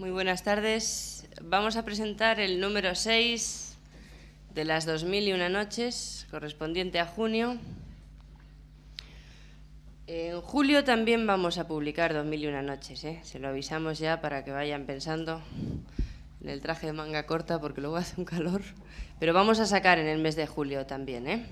Muy buenas tardes. Vamos a presentar el número 6 de las 2001 noches, correspondiente a junio. En julio también vamos a publicar 2001 noches, ¿eh? se lo avisamos ya para que vayan pensando en el traje de manga corta porque luego hace un calor. Pero vamos a sacar en el mes de julio también. ¿eh?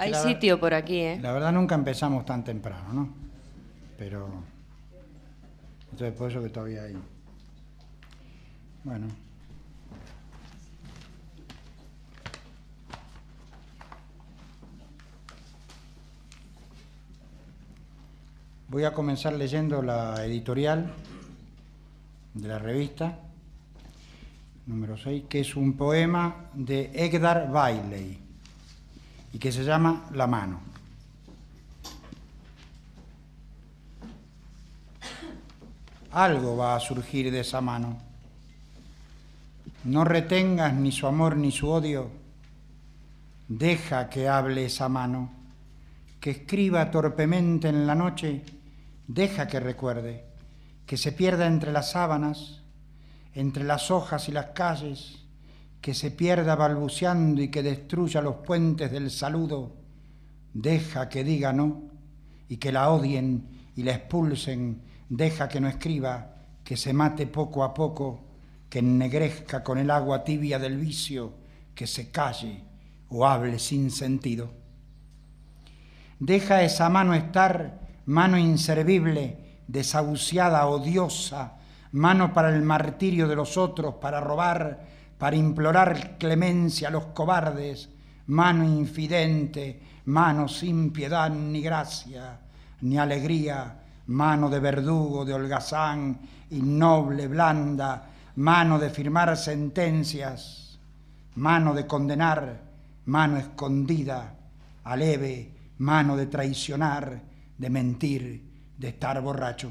Hay sitio por aquí, ¿eh? La verdad nunca empezamos tan temprano, ¿no? Pero... Entonces por eso que todavía hay... Bueno. Voy a comenzar leyendo la editorial de la revista, número 6, que es un poema de Edgar Bailey y que se llama La mano. Algo va a surgir de esa mano. No retengas ni su amor ni su odio. Deja que hable esa mano, que escriba torpemente en la noche. Deja que recuerde, que se pierda entre las sábanas, entre las hojas y las calles que se pierda balbuceando y que destruya los puentes del saludo, deja que diga no y que la odien y la expulsen, deja que no escriba, que se mate poco a poco, que ennegrezca con el agua tibia del vicio, que se calle o hable sin sentido. Deja esa mano estar, mano inservible, desahuciada, odiosa, mano para el martirio de los otros, para robar, para implorar clemencia a los cobardes, mano infidente, mano sin piedad ni gracia, ni alegría, mano de verdugo, de holgazán, innoble, blanda, mano de firmar sentencias, mano de condenar, mano escondida, aleve, mano de traicionar, de mentir, de estar borracho.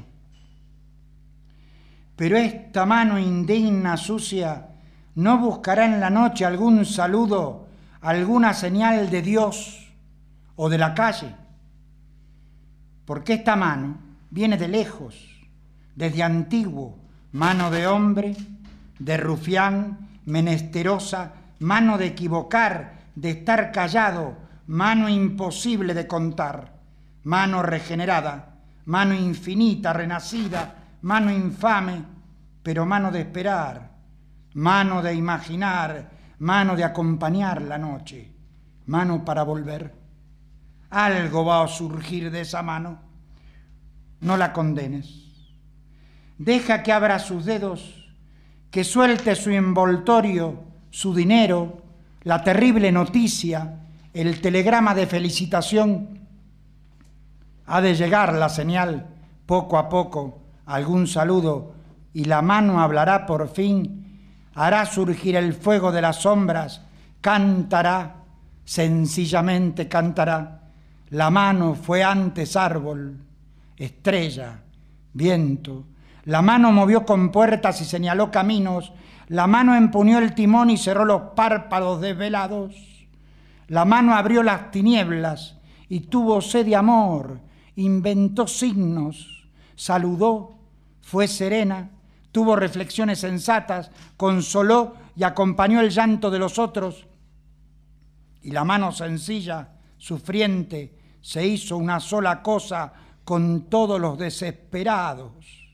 Pero esta mano indigna, sucia, no buscará en la noche algún saludo, alguna señal de Dios o de la calle, porque esta mano viene de lejos, desde antiguo, mano de hombre, de rufián, menesterosa, mano de equivocar, de estar callado, mano imposible de contar, mano regenerada, mano infinita, renacida, mano infame, pero mano de esperar, mano de imaginar, mano de acompañar la noche, mano para volver. Algo va a surgir de esa mano. No la condenes. Deja que abra sus dedos, que suelte su envoltorio, su dinero, la terrible noticia, el telegrama de felicitación. Ha de llegar la señal poco a poco, algún saludo, y la mano hablará por fin hará surgir el fuego de las sombras, cantará, sencillamente cantará. La mano fue antes árbol, estrella, viento. La mano movió con puertas y señaló caminos. La mano empuñó el timón y cerró los párpados desvelados. La mano abrió las tinieblas y tuvo sed de amor, inventó signos, saludó, fue serena, tuvo reflexiones sensatas, consoló y acompañó el llanto de los otros, y la mano sencilla, sufriente, se hizo una sola cosa con todos los desesperados.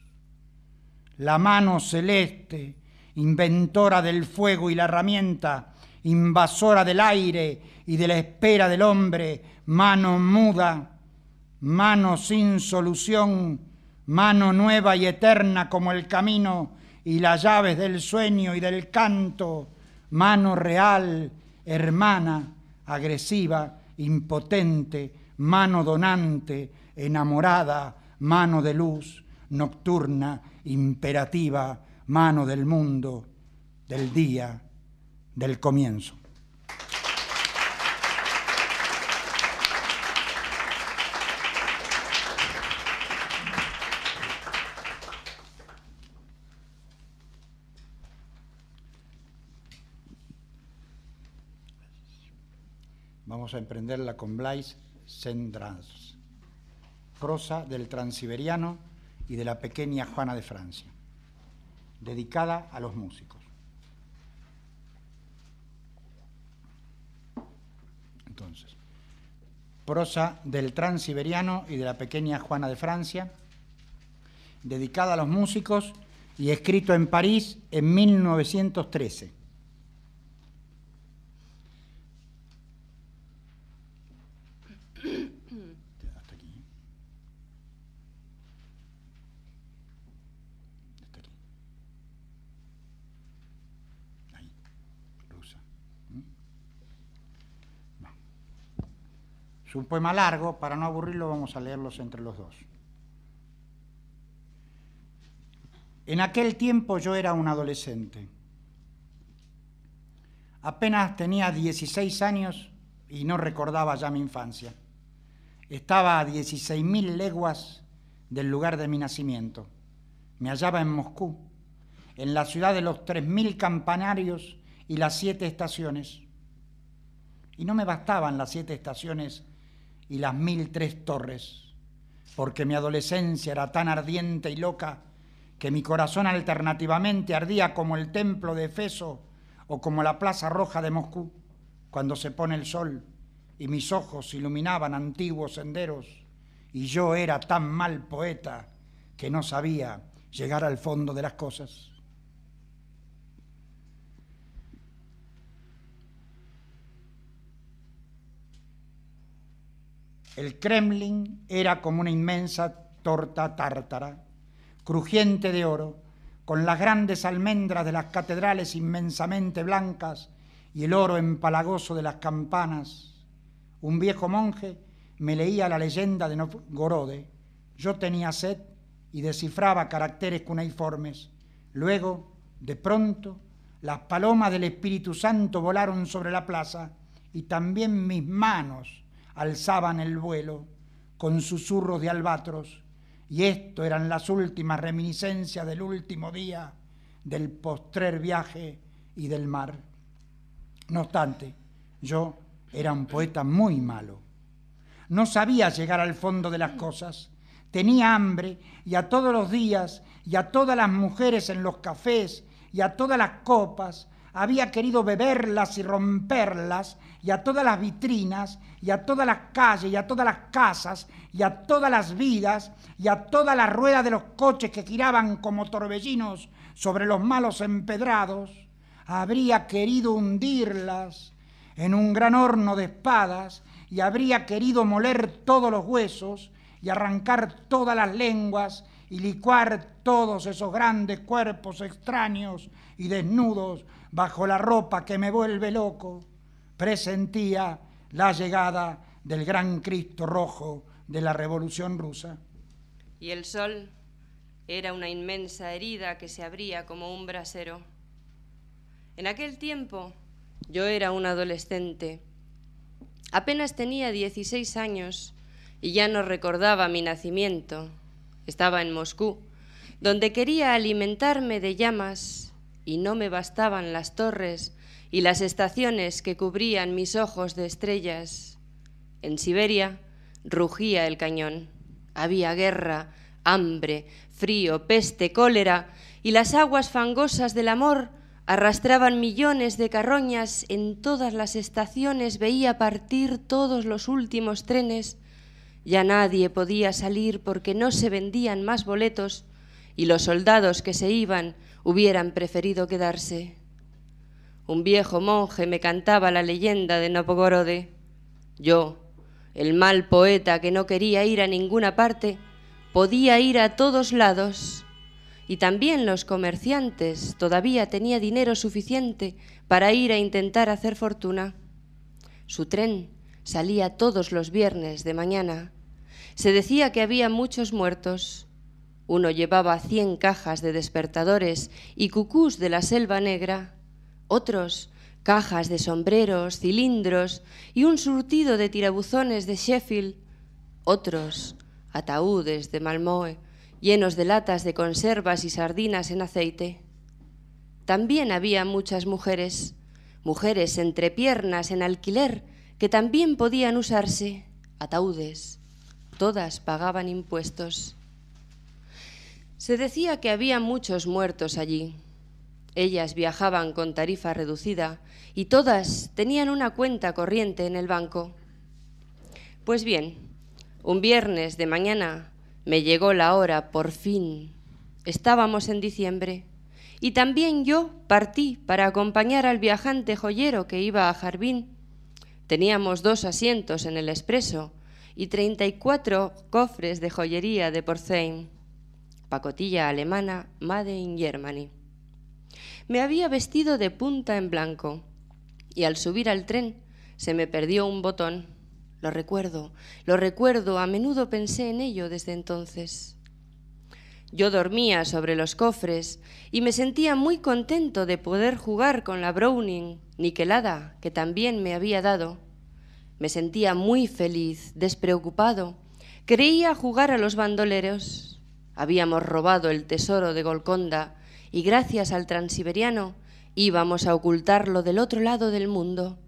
La mano celeste, inventora del fuego y la herramienta, invasora del aire y de la espera del hombre, mano muda, mano sin solución, mano nueva y eterna como el camino y las llaves del sueño y del canto, mano real, hermana, agresiva, impotente, mano donante, enamorada, mano de luz, nocturna, imperativa, mano del mundo, del día, del comienzo. vamos a emprenderla con Blaise Cendrars, prosa del transiberiano y de la pequeña Juana de Francia, dedicada a los músicos. Entonces, prosa del transiberiano y de la pequeña Juana de Francia, dedicada a los músicos y escrito en París en 1913 un poema largo, para no aburrirlo vamos a leerlos entre los dos. En aquel tiempo yo era un adolescente. Apenas tenía 16 años y no recordaba ya mi infancia. Estaba a 16.000 leguas del lugar de mi nacimiento. Me hallaba en Moscú, en la ciudad de los 3.000 campanarios y las siete estaciones. Y no me bastaban las siete estaciones y las mil tres torres, porque mi adolescencia era tan ardiente y loca que mi corazón alternativamente ardía como el templo de Efeso o como la Plaza Roja de Moscú, cuando se pone el sol y mis ojos iluminaban antiguos senderos, y yo era tan mal poeta que no sabía llegar al fondo de las cosas. El Kremlin era como una inmensa torta tártara, crujiente de oro, con las grandes almendras de las catedrales inmensamente blancas y el oro empalagoso de las campanas. Un viejo monje me leía la leyenda de Novgorode. Yo tenía sed y descifraba caracteres cuneiformes. Luego, de pronto, las palomas del Espíritu Santo volaron sobre la plaza y también mis manos alzaban el vuelo con susurros de albatros, y esto eran las últimas reminiscencias del último día, del postrer viaje y del mar. No obstante, yo era un poeta muy malo. No sabía llegar al fondo de las cosas. Tenía hambre y a todos los días y a todas las mujeres en los cafés y a todas las copas había querido beberlas y romperlas, y a todas las vitrinas, y a todas las calles, y a todas las casas, y a todas las vidas, y a todas las ruedas de los coches que giraban como torbellinos sobre los malos empedrados, habría querido hundirlas en un gran horno de espadas, y habría querido moler todos los huesos, y arrancar todas las lenguas, y licuar todos esos grandes cuerpos extraños y desnudos bajo la ropa que me vuelve loco, presentía la llegada del gran Cristo rojo de la Revolución rusa. Y el sol era una inmensa herida que se abría como un brasero. En aquel tiempo yo era un adolescente. Apenas tenía 16 años y ya no recordaba mi nacimiento. Estaba en Moscú, donde quería alimentarme de llamas y no me bastaban las torres y las estaciones que cubrían mis ojos de estrellas. En Siberia rugía el cañón. Había guerra, hambre, frío, peste, cólera, y las aguas fangosas del amor arrastraban millones de carroñas en todas las estaciones, veía partir todos los últimos trenes. Ya nadie podía salir porque no se vendían más boletos y los soldados que se iban hubieran preferido quedarse. Un viejo monje me cantaba la leyenda de Napogorode. Yo, el mal poeta que no quería ir a ninguna parte, podía ir a todos lados. Y también los comerciantes todavía tenía dinero suficiente para ir a intentar hacer fortuna. Su tren salía todos los viernes de mañana. Se decía que había muchos muertos. Uno llevaba cien cajas de despertadores y cucús de la selva negra, otros cajas de sombreros, cilindros y un surtido de tirabuzones de Sheffield, otros ataúdes de Malmoe llenos de latas de conservas y sardinas en aceite. También había muchas mujeres, mujeres entre piernas en alquiler que también podían usarse, ataúdes. Todas pagaban impuestos. Se decía que había muchos muertos allí. Ellas viajaban con tarifa reducida y todas tenían una cuenta corriente en el banco. Pues bien, un viernes de mañana me llegó la hora, por fin. Estábamos en diciembre. Y también yo partí para acompañar al viajante joyero que iba a Jardín. Teníamos dos asientos en el expreso y 34 cofres de joyería de Porcelain pacotilla alemana Made in Germany. Me había vestido de punta en blanco y al subir al tren se me perdió un botón. Lo recuerdo, lo recuerdo, a menudo pensé en ello desde entonces. Yo dormía sobre los cofres y me sentía muy contento de poder jugar con la Browning niquelada que también me había dado. Me sentía muy feliz, despreocupado. Creía jugar a los bandoleros. Habíamos robado el tesoro de Golconda y gracias al transiberiano íbamos a ocultarlo del otro lado del mundo.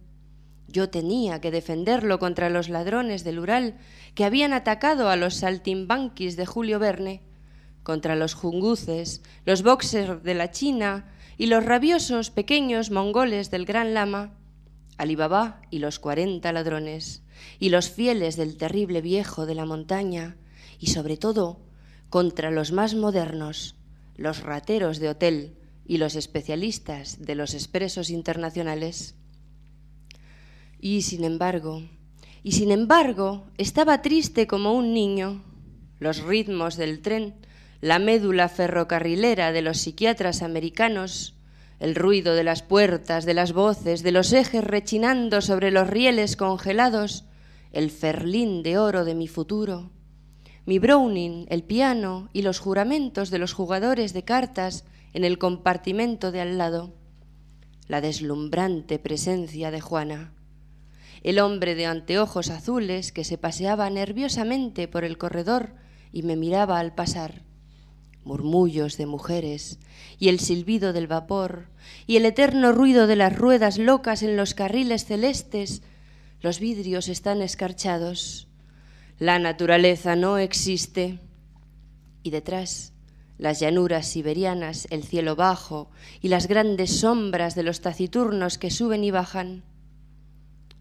Yo tenía que defenderlo contra los ladrones del Ural que habían atacado a los saltimbanquis de Julio Verne, contra los junguces, los boxers de la China y los rabiosos pequeños mongoles del Gran Lama, Alibaba y los cuarenta ladrones, y los fieles del terrible viejo de la montaña, y sobre todo contra los más modernos, los rateros de hotel y los especialistas de los expresos internacionales. Y sin embargo, y sin embargo, estaba triste como un niño. Los ritmos del tren, la médula ferrocarrilera de los psiquiatras americanos, el ruido de las puertas, de las voces, de los ejes rechinando sobre los rieles congelados, el ferlín de oro de mi futuro, mi Browning, el piano y los juramentos de los jugadores de cartas en el compartimento de al lado. La deslumbrante presencia de Juana. El hombre de anteojos azules que se paseaba nerviosamente por el corredor y me miraba al pasar. Murmullos de mujeres y el silbido del vapor y el eterno ruido de las ruedas locas en los carriles celestes. Los vidrios están escarchados la naturaleza no existe. Y detrás, las llanuras siberianas, el cielo bajo y las grandes sombras de los taciturnos que suben y bajan.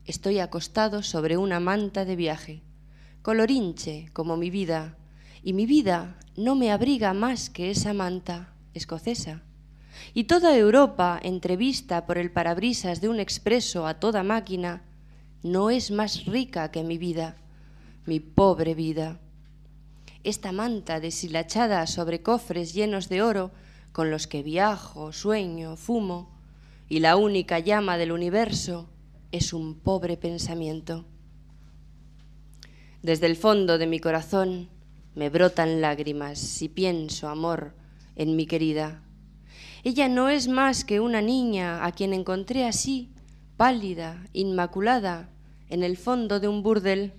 Estoy acostado sobre una manta de viaje, colorinche como mi vida, y mi vida no me abriga más que esa manta escocesa. Y toda Europa, entrevista por el parabrisas de un expreso a toda máquina, no es más rica que mi vida mi pobre vida. Esta manta deshilachada sobre cofres llenos de oro, con los que viajo, sueño, fumo, y la única llama del universo es un pobre pensamiento. Desde el fondo de mi corazón me brotan lágrimas si pienso, amor, en mi querida. Ella no es más que una niña a quien encontré así, pálida, inmaculada, en el fondo de un burdel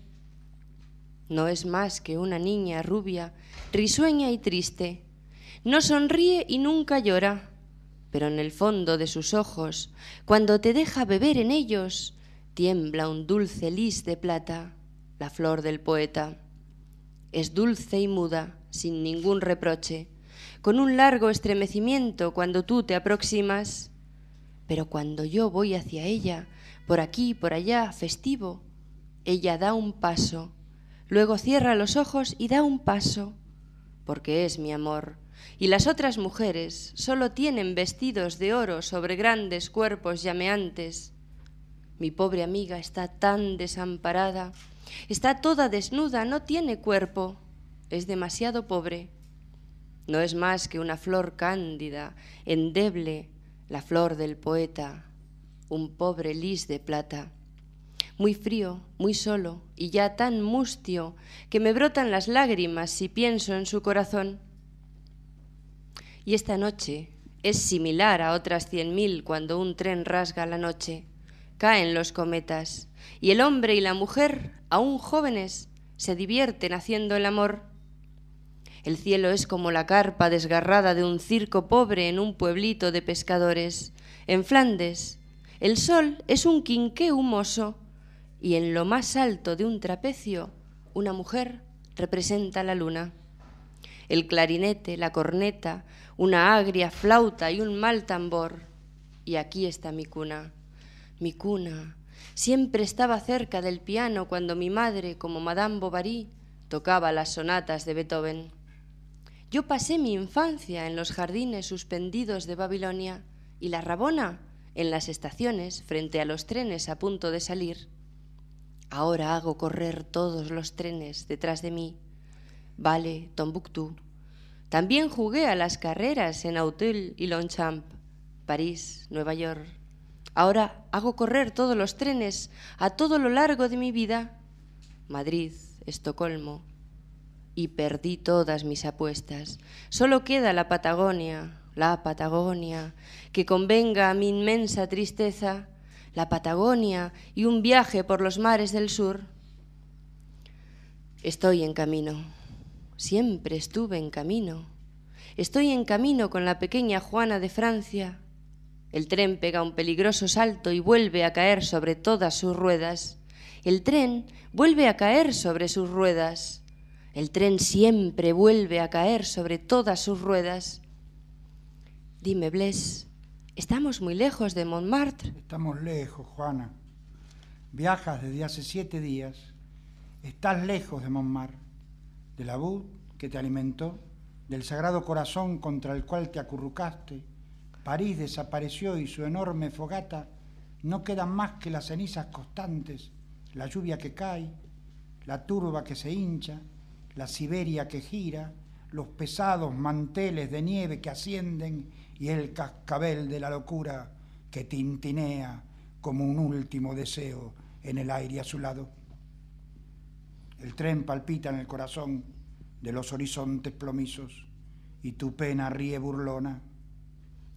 no es más que una niña rubia, risueña y triste. No sonríe y nunca llora, pero en el fondo de sus ojos, cuando te deja beber en ellos, tiembla un dulce lis de plata, la flor del poeta. Es dulce y muda, sin ningún reproche, con un largo estremecimiento cuando tú te aproximas, pero cuando yo voy hacia ella, por aquí, por allá, festivo, ella da un paso, Luego cierra los ojos y da un paso, porque es mi amor. Y las otras mujeres solo tienen vestidos de oro sobre grandes cuerpos llameantes. Mi pobre amiga está tan desamparada, está toda desnuda, no tiene cuerpo, es demasiado pobre. No es más que una flor cándida, endeble, la flor del poeta, un pobre lis de plata muy frío, muy solo y ya tan mustio que me brotan las lágrimas si pienso en su corazón. Y esta noche es similar a otras cien mil cuando un tren rasga la noche. Caen los cometas y el hombre y la mujer, aún jóvenes, se divierten haciendo el amor. El cielo es como la carpa desgarrada de un circo pobre en un pueblito de pescadores. En Flandes, el sol es un quinqué humoso y en lo más alto de un trapecio una mujer representa la luna. El clarinete, la corneta, una agria flauta y un mal tambor. Y aquí está mi cuna. Mi cuna. Siempre estaba cerca del piano cuando mi madre, como Madame Bovary, tocaba las sonatas de Beethoven. Yo pasé mi infancia en los jardines suspendidos de Babilonia y la Rabona en las estaciones frente a los trenes a punto de salir. Ahora hago correr todos los trenes detrás de mí. Vale, Tombuctú. También jugué a las carreras en Autel y Longchamp, París, Nueva York. Ahora hago correr todos los trenes a todo lo largo de mi vida. Madrid, Estocolmo. Y perdí todas mis apuestas. Solo queda la Patagonia, la Patagonia, que convenga a mi inmensa tristeza la Patagonia y un viaje por los mares del sur, estoy en camino. Siempre estuve en camino. Estoy en camino con la pequeña Juana de Francia. El tren pega un peligroso salto y vuelve a caer sobre todas sus ruedas. El tren vuelve a caer sobre sus ruedas. El tren siempre vuelve a caer sobre todas sus ruedas. Dime, Bless, Estamos muy lejos de Montmartre. Estamos lejos, Juana. Viajas desde hace siete días. Estás lejos de Montmartre, de la que te alimentó, del sagrado corazón contra el cual te acurrucaste. París desapareció y su enorme fogata no queda más que las cenizas constantes, la lluvia que cae, la turba que se hincha, la Siberia que gira, los pesados manteles de nieve que ascienden y el cascabel de la locura que tintinea como un último deseo en el aire a su lado. El tren palpita en el corazón de los horizontes plomisos y tu pena ríe burlona.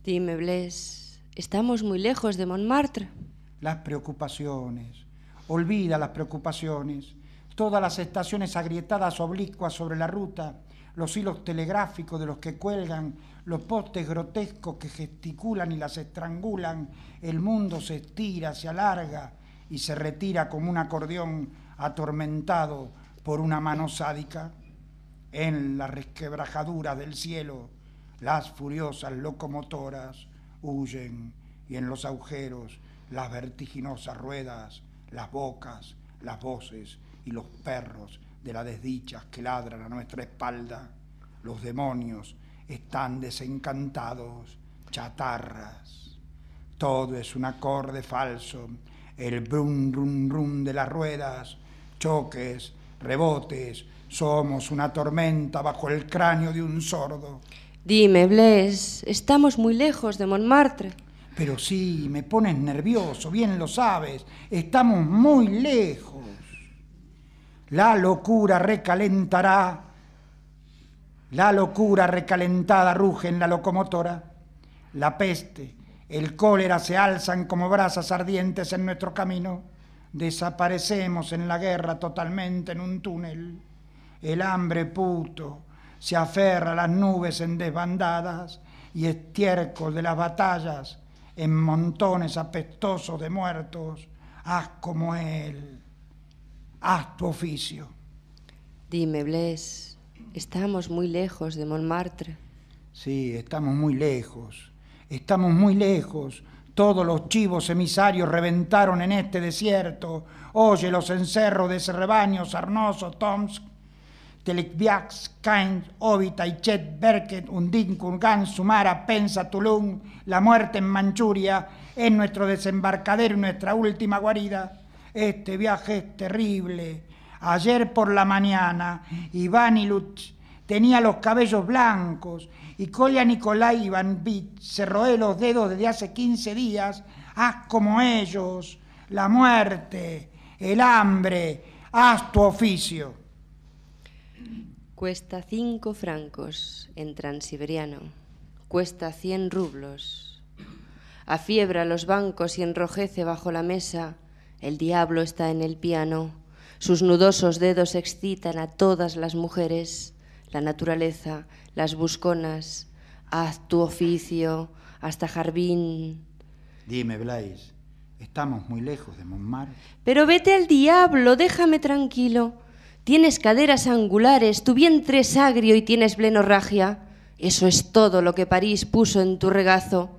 Dime, Bles, estamos muy lejos de Montmartre. Las preocupaciones, olvida las preocupaciones, todas las estaciones agrietadas oblicuas sobre la ruta, los hilos telegráficos de los que cuelgan los postes grotescos que gesticulan y las estrangulan, el mundo se estira, se alarga y se retira como un acordeón atormentado por una mano sádica. En las resquebrajaduras del cielo, las furiosas locomotoras huyen y en los agujeros las vertiginosas ruedas, las bocas, las voces y los perros de las desdichas que ladran a nuestra espalda, los demonios están desencantados, chatarras. Todo es un acorde falso, el brum, brum, brum de las ruedas, choques, rebotes, somos una tormenta bajo el cráneo de un sordo. Dime, Blaise, estamos muy lejos de Montmartre. Pero sí, me pones nervioso, bien lo sabes, estamos muy lejos. La locura recalentará la locura recalentada ruge en la locomotora. La peste, el cólera se alzan como brasas ardientes en nuestro camino. Desaparecemos en la guerra totalmente en un túnel. El hambre puto se aferra a las nubes en desbandadas y estiércol de las batallas en montones apestosos de muertos. Haz como él, haz tu oficio. Dime, Bless Estamos muy lejos de Montmartre. Sí, estamos muy lejos. Estamos muy lejos. Todos los chivos emisarios reventaron en este desierto. Oye los encerros de ese rebaño sarnoso, Tomsk, Telekviaks, Kain, Obita, Ichet, Berket, Undin, Kurgan, Sumara, Pensa, Tulum, la muerte en Manchuria, es nuestro desembarcadero y nuestra última guarida. Este viaje es terrible Ayer por la mañana, Iván Lutz tenía los cabellos blancos y Kolya Nikolai Ivanvich se roe los dedos desde hace 15 días. Haz como ellos, la muerte, el hambre, haz tu oficio. Cuesta cinco francos en transiberiano, cuesta cien rublos. Afiebra los bancos y enrojece bajo la mesa, el diablo está en el piano, sus nudosos dedos excitan a todas las mujeres, la naturaleza, las busconas. Haz tu oficio, hasta Jardín. Dime, Blais, estamos muy lejos de Montmartre. Pero vete al diablo, déjame tranquilo. Tienes caderas angulares, tu vientre es agrio y tienes blenorragia. Eso es todo lo que París puso en tu regazo.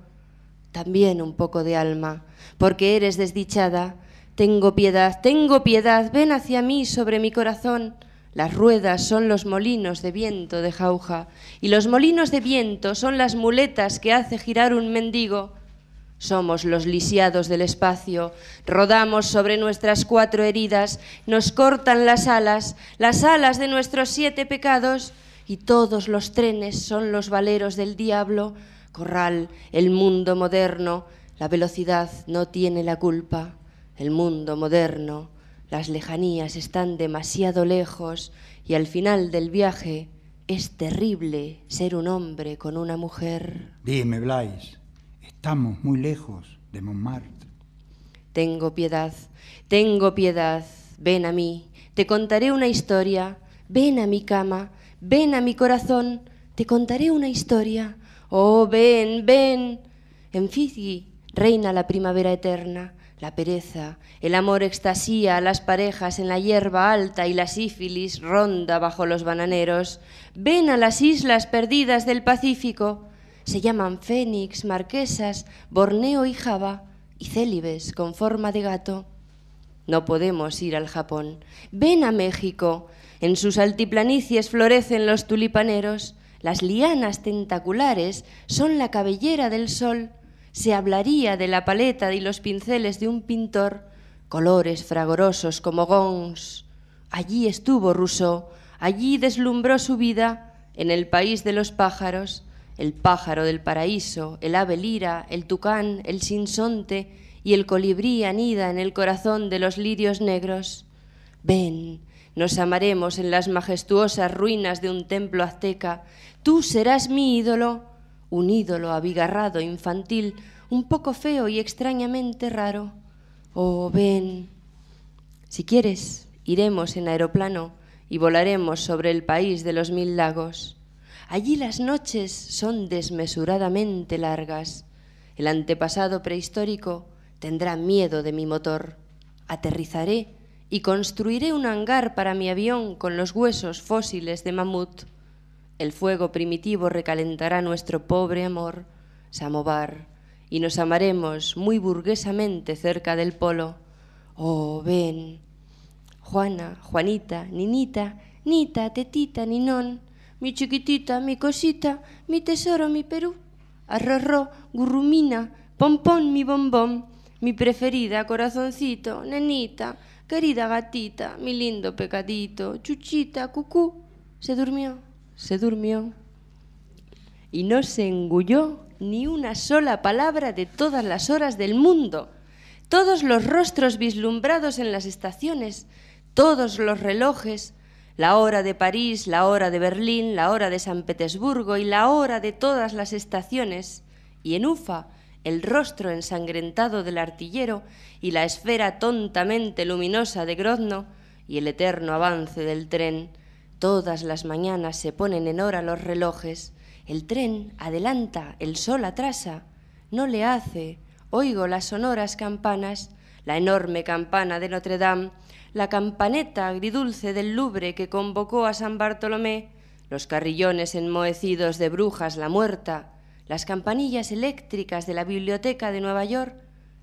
También un poco de alma, porque eres desdichada, tengo piedad, tengo piedad, ven hacia mí sobre mi corazón. Las ruedas son los molinos de viento de jauja, y los molinos de viento son las muletas que hace girar un mendigo. Somos los lisiados del espacio, rodamos sobre nuestras cuatro heridas, nos cortan las alas, las alas de nuestros siete pecados, y todos los trenes son los valeros del diablo. Corral, el mundo moderno, la velocidad no tiene la culpa. El mundo moderno, las lejanías están demasiado lejos y al final del viaje es terrible ser un hombre con una mujer. Dime, Blais, estamos muy lejos de Montmartre. Tengo piedad, tengo piedad, ven a mí, te contaré una historia, ven a mi cama, ven a mi corazón, te contaré una historia. Oh, ven, ven. En Fiji reina la primavera eterna la pereza, el amor extasía a las parejas en la hierba alta y la sífilis ronda bajo los bananeros. Ven a las islas perdidas del Pacífico. Se llaman Fénix, Marquesas, Borneo y Java, y célibes con forma de gato. No podemos ir al Japón. Ven a México. En sus altiplanicies florecen los tulipaneros. Las lianas tentaculares son la cabellera del sol se hablaría de la paleta y los pinceles de un pintor, colores fragorosos como gongs. Allí estuvo Rousseau, allí deslumbró su vida, en el país de los pájaros, el pájaro del paraíso, el ave lira, el tucán, el sinsonte y el colibrí anida en el corazón de los lirios negros. Ven, nos amaremos en las majestuosas ruinas de un templo azteca. Tú serás mi ídolo un ídolo abigarrado infantil, un poco feo y extrañamente raro. Oh, ven. Si quieres, iremos en aeroplano y volaremos sobre el país de los mil lagos. Allí las noches son desmesuradamente largas. El antepasado prehistórico tendrá miedo de mi motor. Aterrizaré y construiré un hangar para mi avión con los huesos fósiles de mamut. El fuego primitivo recalentará nuestro pobre amor, samovar, y nos amaremos muy burguesamente cerca del polo. Oh, ven. Juana, Juanita, Ninita, Nita, Tetita, Ninón, mi chiquitita, mi cosita, mi tesoro, mi Perú, arrorró, gurrumina, pompón, mi bombón, mi preferida, corazoncito, nenita, querida gatita, mi lindo pecadito, chuchita, cucú. Se durmió se durmió y no se engulló ni una sola palabra de todas las horas del mundo, todos los rostros vislumbrados en las estaciones, todos los relojes, la hora de París, la hora de Berlín, la hora de San Petersburgo y la hora de todas las estaciones, y en Ufa el rostro ensangrentado del artillero y la esfera tontamente luminosa de Grozno y el eterno avance del tren Todas las mañanas se ponen en hora los relojes. El tren adelanta, el sol atrasa. No le hace. Oigo las sonoras campanas, la enorme campana de Notre Dame, la campaneta agridulce del Louvre que convocó a San Bartolomé, los carrillones enmohecidos de Brujas la Muerta, las campanillas eléctricas de la Biblioteca de Nueva York,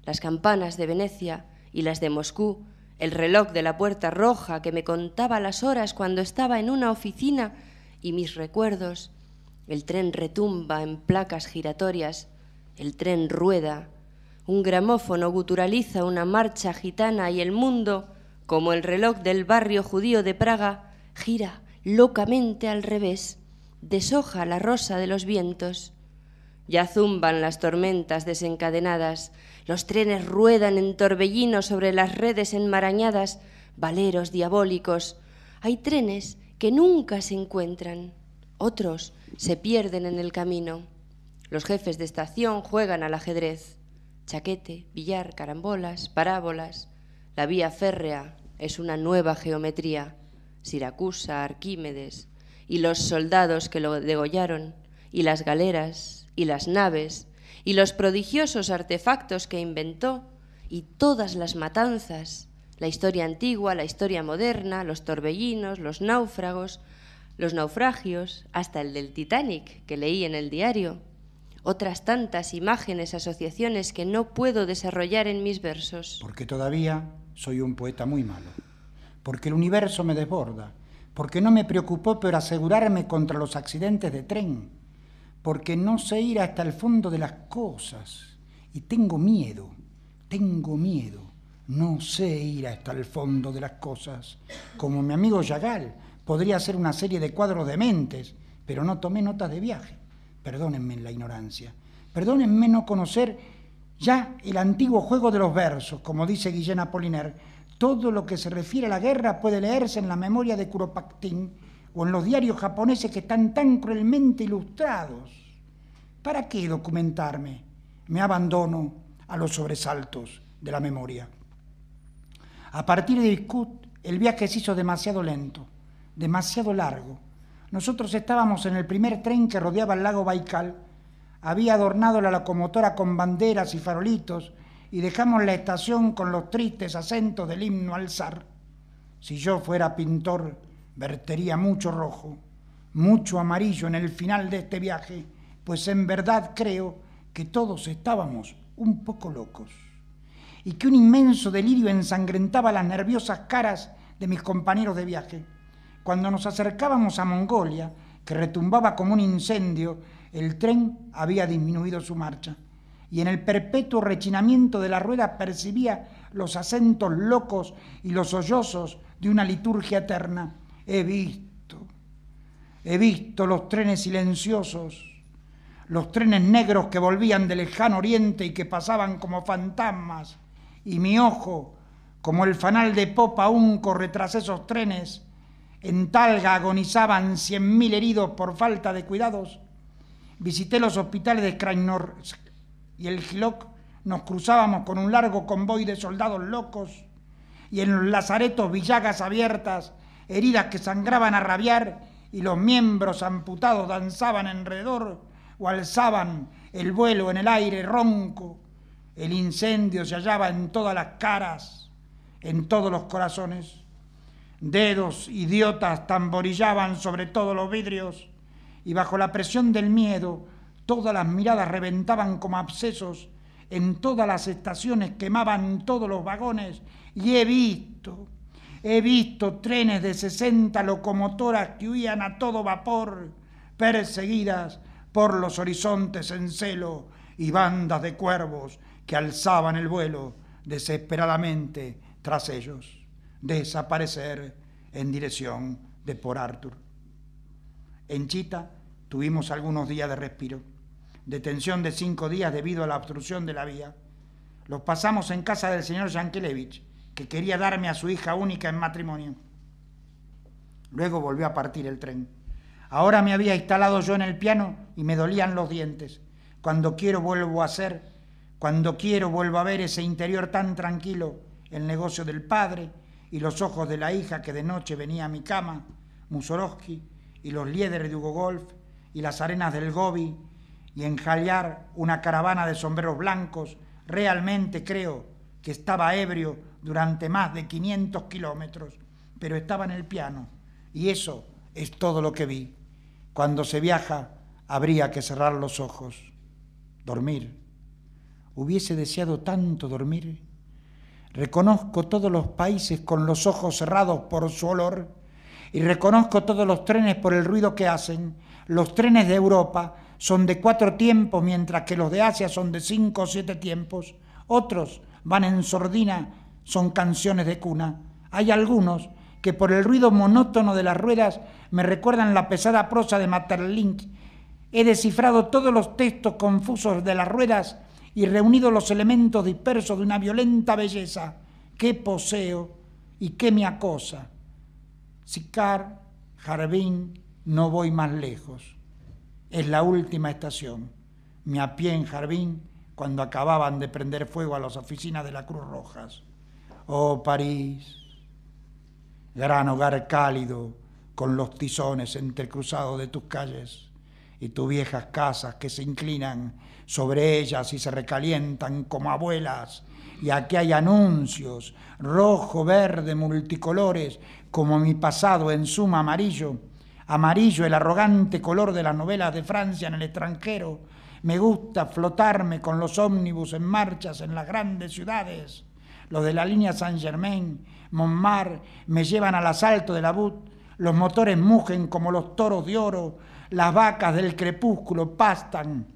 las campanas de Venecia y las de Moscú, el reloj de la puerta roja que me contaba las horas cuando estaba en una oficina y mis recuerdos, el tren retumba en placas giratorias, el tren rueda, un gramófono guturaliza una marcha gitana y el mundo, como el reloj del barrio judío de Praga, gira locamente al revés, deshoja la rosa de los vientos. Ya zumban las tormentas desencadenadas, los trenes ruedan en torbellino sobre las redes enmarañadas, valeros diabólicos. Hay trenes que nunca se encuentran, otros se pierden en el camino. Los jefes de estación juegan al ajedrez, chaquete, billar, carambolas, parábolas. La vía férrea es una nueva geometría, Siracusa, Arquímedes, y los soldados que lo degollaron, y las galeras, y las naves, y los prodigiosos artefactos que inventó y todas las matanzas, la historia antigua, la historia moderna, los torbellinos, los náufragos, los naufragios, hasta el del Titanic que leí en el diario, otras tantas imágenes, asociaciones que no puedo desarrollar en mis versos. Porque todavía soy un poeta muy malo, porque el universo me desborda, porque no me preocupó por asegurarme contra los accidentes de tren, porque no sé ir hasta el fondo de las cosas y tengo miedo, tengo miedo, no sé ir hasta el fondo de las cosas, como mi amigo Yagal, podría hacer una serie de cuadros de mentes, pero no tomé notas de viaje, perdónenme la ignorancia, perdónenme no conocer ya el antiguo juego de los versos, como dice Guillén Apollinaire, todo lo que se refiere a la guerra puede leerse en la memoria de Curopactín, o en los diarios japoneses que están tan cruelmente ilustrados. ¿Para qué documentarme? Me abandono a los sobresaltos de la memoria. A partir de Discut, el viaje se hizo demasiado lento, demasiado largo. Nosotros estábamos en el primer tren que rodeaba el lago Baikal, había adornado la locomotora con banderas y farolitos y dejamos la estación con los tristes acentos del himno al zar. Si yo fuera pintor, vertería mucho rojo, mucho amarillo en el final de este viaje, pues en verdad creo que todos estábamos un poco locos y que un inmenso delirio ensangrentaba las nerviosas caras de mis compañeros de viaje. Cuando nos acercábamos a Mongolia, que retumbaba como un incendio, el tren había disminuido su marcha y en el perpetuo rechinamiento de la rueda percibía los acentos locos y los sollozos de una liturgia eterna he visto. He visto los trenes silenciosos, los trenes negros que volvían del lejano oriente y que pasaban como fantasmas, y mi ojo, como el fanal de popa corre tras esos trenes, en Talga agonizaban cien mil heridos por falta de cuidados. Visité los hospitales de Krainor y el Giloc. Nos cruzábamos con un largo convoy de soldados locos y en los lazaretos, villagas abiertas, heridas que sangraban a rabiar y los miembros amputados danzaban enredor o alzaban el vuelo en el aire ronco. El incendio se hallaba en todas las caras, en todos los corazones. Dedos idiotas tamborillaban sobre todos los vidrios y bajo la presión del miedo todas las miradas reventaban como abscesos, en todas las estaciones quemaban todos los vagones y he visto He visto trenes de 60 locomotoras que huían a todo vapor, perseguidas por los horizontes en celo y bandas de cuervos que alzaban el vuelo desesperadamente tras ellos, desaparecer en dirección de Por Arthur. En Chita tuvimos algunos días de respiro, detención de cinco días debido a la obstrucción de la vía. Los pasamos en casa del señor Yankelevich, que quería darme a su hija única en matrimonio. Luego volvió a partir el tren. Ahora me había instalado yo en el piano y me dolían los dientes. Cuando quiero vuelvo a ser, cuando quiero vuelvo a ver ese interior tan tranquilo, el negocio del padre y los ojos de la hija que de noche venía a mi cama, Musoroski, y los líderes de Hugo Golf y las arenas del Gobi y enjalear una caravana de sombreros blancos, realmente creo que estaba ebrio durante más de 500 kilómetros, pero estaba en el piano. Y eso es todo lo que vi. Cuando se viaja, habría que cerrar los ojos, dormir. Hubiese deseado tanto dormir. Reconozco todos los países con los ojos cerrados por su olor y reconozco todos los trenes por el ruido que hacen. Los trenes de Europa son de cuatro tiempos, mientras que los de Asia son de cinco o siete tiempos. Otros van en sordina son canciones de cuna, hay algunos que por el ruido monótono de las ruedas me recuerdan la pesada prosa de Materlink. He descifrado todos los textos confusos de las ruedas y reunido los elementos dispersos de una violenta belleza que poseo y que me acosa. Sicar, Jardín, no voy más lejos. Es la última estación. Me apié en Jardín cuando acababan de prender fuego a las oficinas de la Cruz Rojas oh París, gran hogar cálido con los tizones entrecruzados de tus calles y tus viejas casas que se inclinan sobre ellas y se recalientan como abuelas. Y aquí hay anuncios, rojo, verde, multicolores, como mi pasado en suma amarillo. Amarillo, el arrogante color de las novelas de Francia en el extranjero. Me gusta flotarme con los ómnibus en marchas en las grandes ciudades los de la línea Saint-Germain, Montmartre, me llevan al asalto de la Butte, los motores mugen como los toros de oro, las vacas del crepúsculo pastan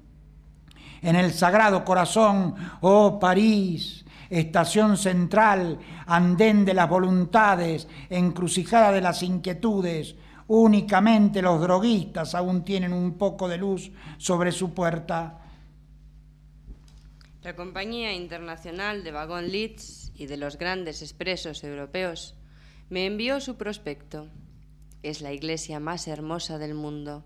en el sagrado corazón, oh París, estación central, andén de las voluntades, encrucijada de las inquietudes, únicamente los droguistas aún tienen un poco de luz sobre su puerta. La compañía internacional de vagón Leeds y de los grandes expresos europeos, me envió su prospecto. Es la iglesia más hermosa del mundo.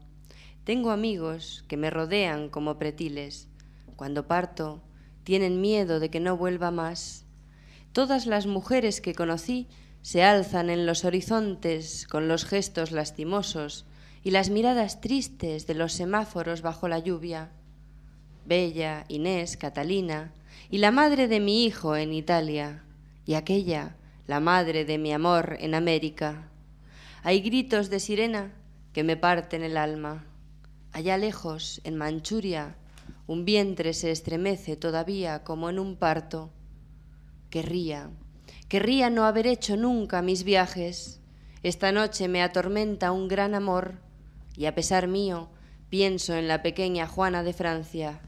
Tengo amigos que me rodean como pretiles. Cuando parto, tienen miedo de que no vuelva más. Todas las mujeres que conocí se alzan en los horizontes con los gestos lastimosos y las miradas tristes de los semáforos bajo la lluvia. Bella, Inés, Catalina, y la madre de mi hijo en Italia, y aquella, la madre de mi amor en América. Hay gritos de sirena que me parten el alma. Allá lejos, en Manchuria, un vientre se estremece todavía como en un parto. Querría, querría no haber hecho nunca mis viajes. Esta noche me atormenta un gran amor y a pesar mío pienso en la pequeña Juana de Francia.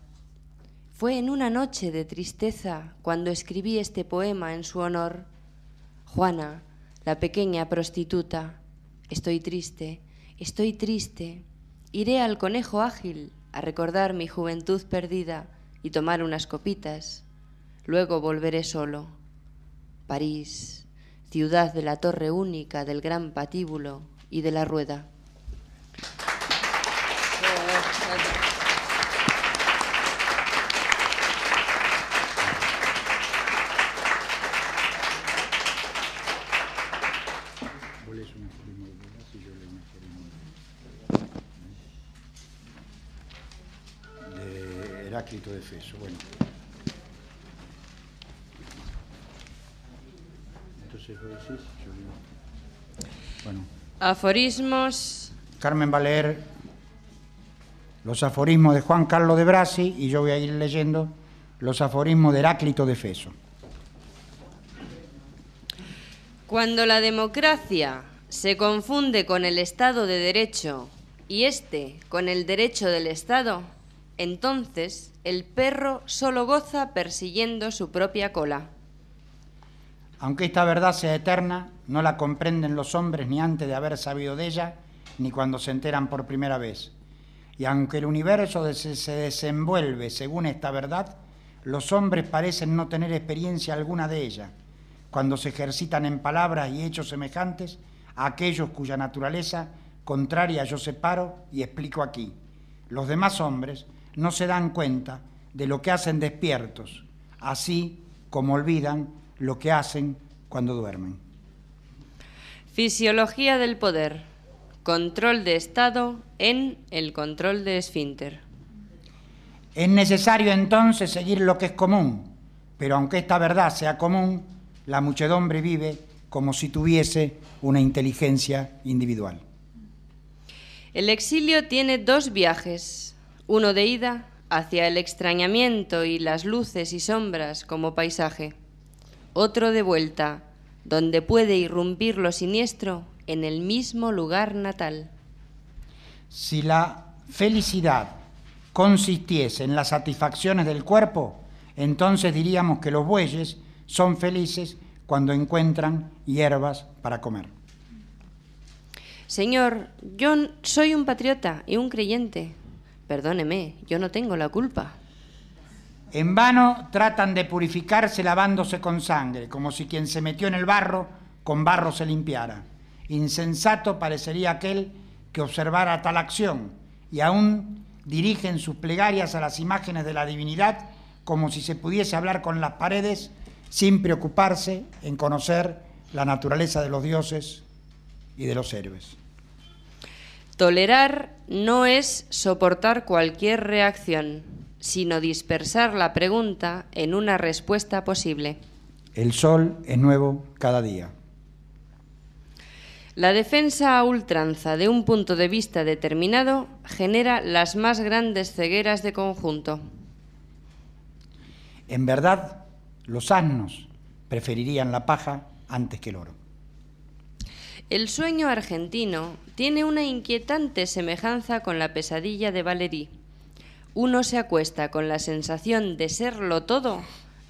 Fue en una noche de tristeza cuando escribí este poema en su honor. Juana, la pequeña prostituta, estoy triste, estoy triste. Iré al conejo ágil a recordar mi juventud perdida y tomar unas copitas. Luego volveré solo. París, ciudad de la torre única, del gran patíbulo y de la rueda. de Bueno. Aforismos. Carmen va a leer los aforismos de Juan Carlos de Brasi y yo voy a ir leyendo los aforismos de Heráclito de Feso. Cuando la democracia se confunde con el Estado de Derecho y este con el derecho del Estado, entonces el perro solo goza persiguiendo su propia cola. Aunque esta verdad sea eterna, no la comprenden los hombres ni antes de haber sabido de ella, ni cuando se enteran por primera vez. Y aunque el universo se desenvuelve según esta verdad, los hombres parecen no tener experiencia alguna de ella, cuando se ejercitan en palabras y hechos semejantes a aquellos cuya naturaleza contraria yo separo y explico aquí. Los demás hombres, no se dan cuenta de lo que hacen despiertos, así como olvidan lo que hacen cuando duermen. Fisiología del poder. Control de Estado en el control de esfínter. Es necesario entonces seguir lo que es común, pero aunque esta verdad sea común, la muchedumbre vive como si tuviese una inteligencia individual. El exilio tiene dos viajes, uno de ida hacia el extrañamiento y las luces y sombras como paisaje, otro de vuelta, donde puede irrumpir lo siniestro en el mismo lugar natal. Si la felicidad consistiese en las satisfacciones del cuerpo, entonces diríamos que los bueyes son felices cuando encuentran hierbas para comer. Señor, yo soy un patriota y un creyente, Perdóneme, yo no tengo la culpa. En vano tratan de purificarse lavándose con sangre, como si quien se metió en el barro con barro se limpiara. Insensato parecería aquel que observara tal acción y aún dirigen sus plegarias a las imágenes de la divinidad como si se pudiese hablar con las paredes sin preocuparse en conocer la naturaleza de los dioses y de los héroes. Tolerar no es soportar cualquier reacción, sino dispersar la pregunta en una respuesta posible. El sol es nuevo cada día. La defensa a ultranza de un punto de vista determinado genera las más grandes cegueras de conjunto. En verdad, los asnos preferirían la paja antes que el oro. El sueño argentino tiene una inquietante semejanza con la pesadilla de Valerí. Uno se acuesta con la sensación de serlo todo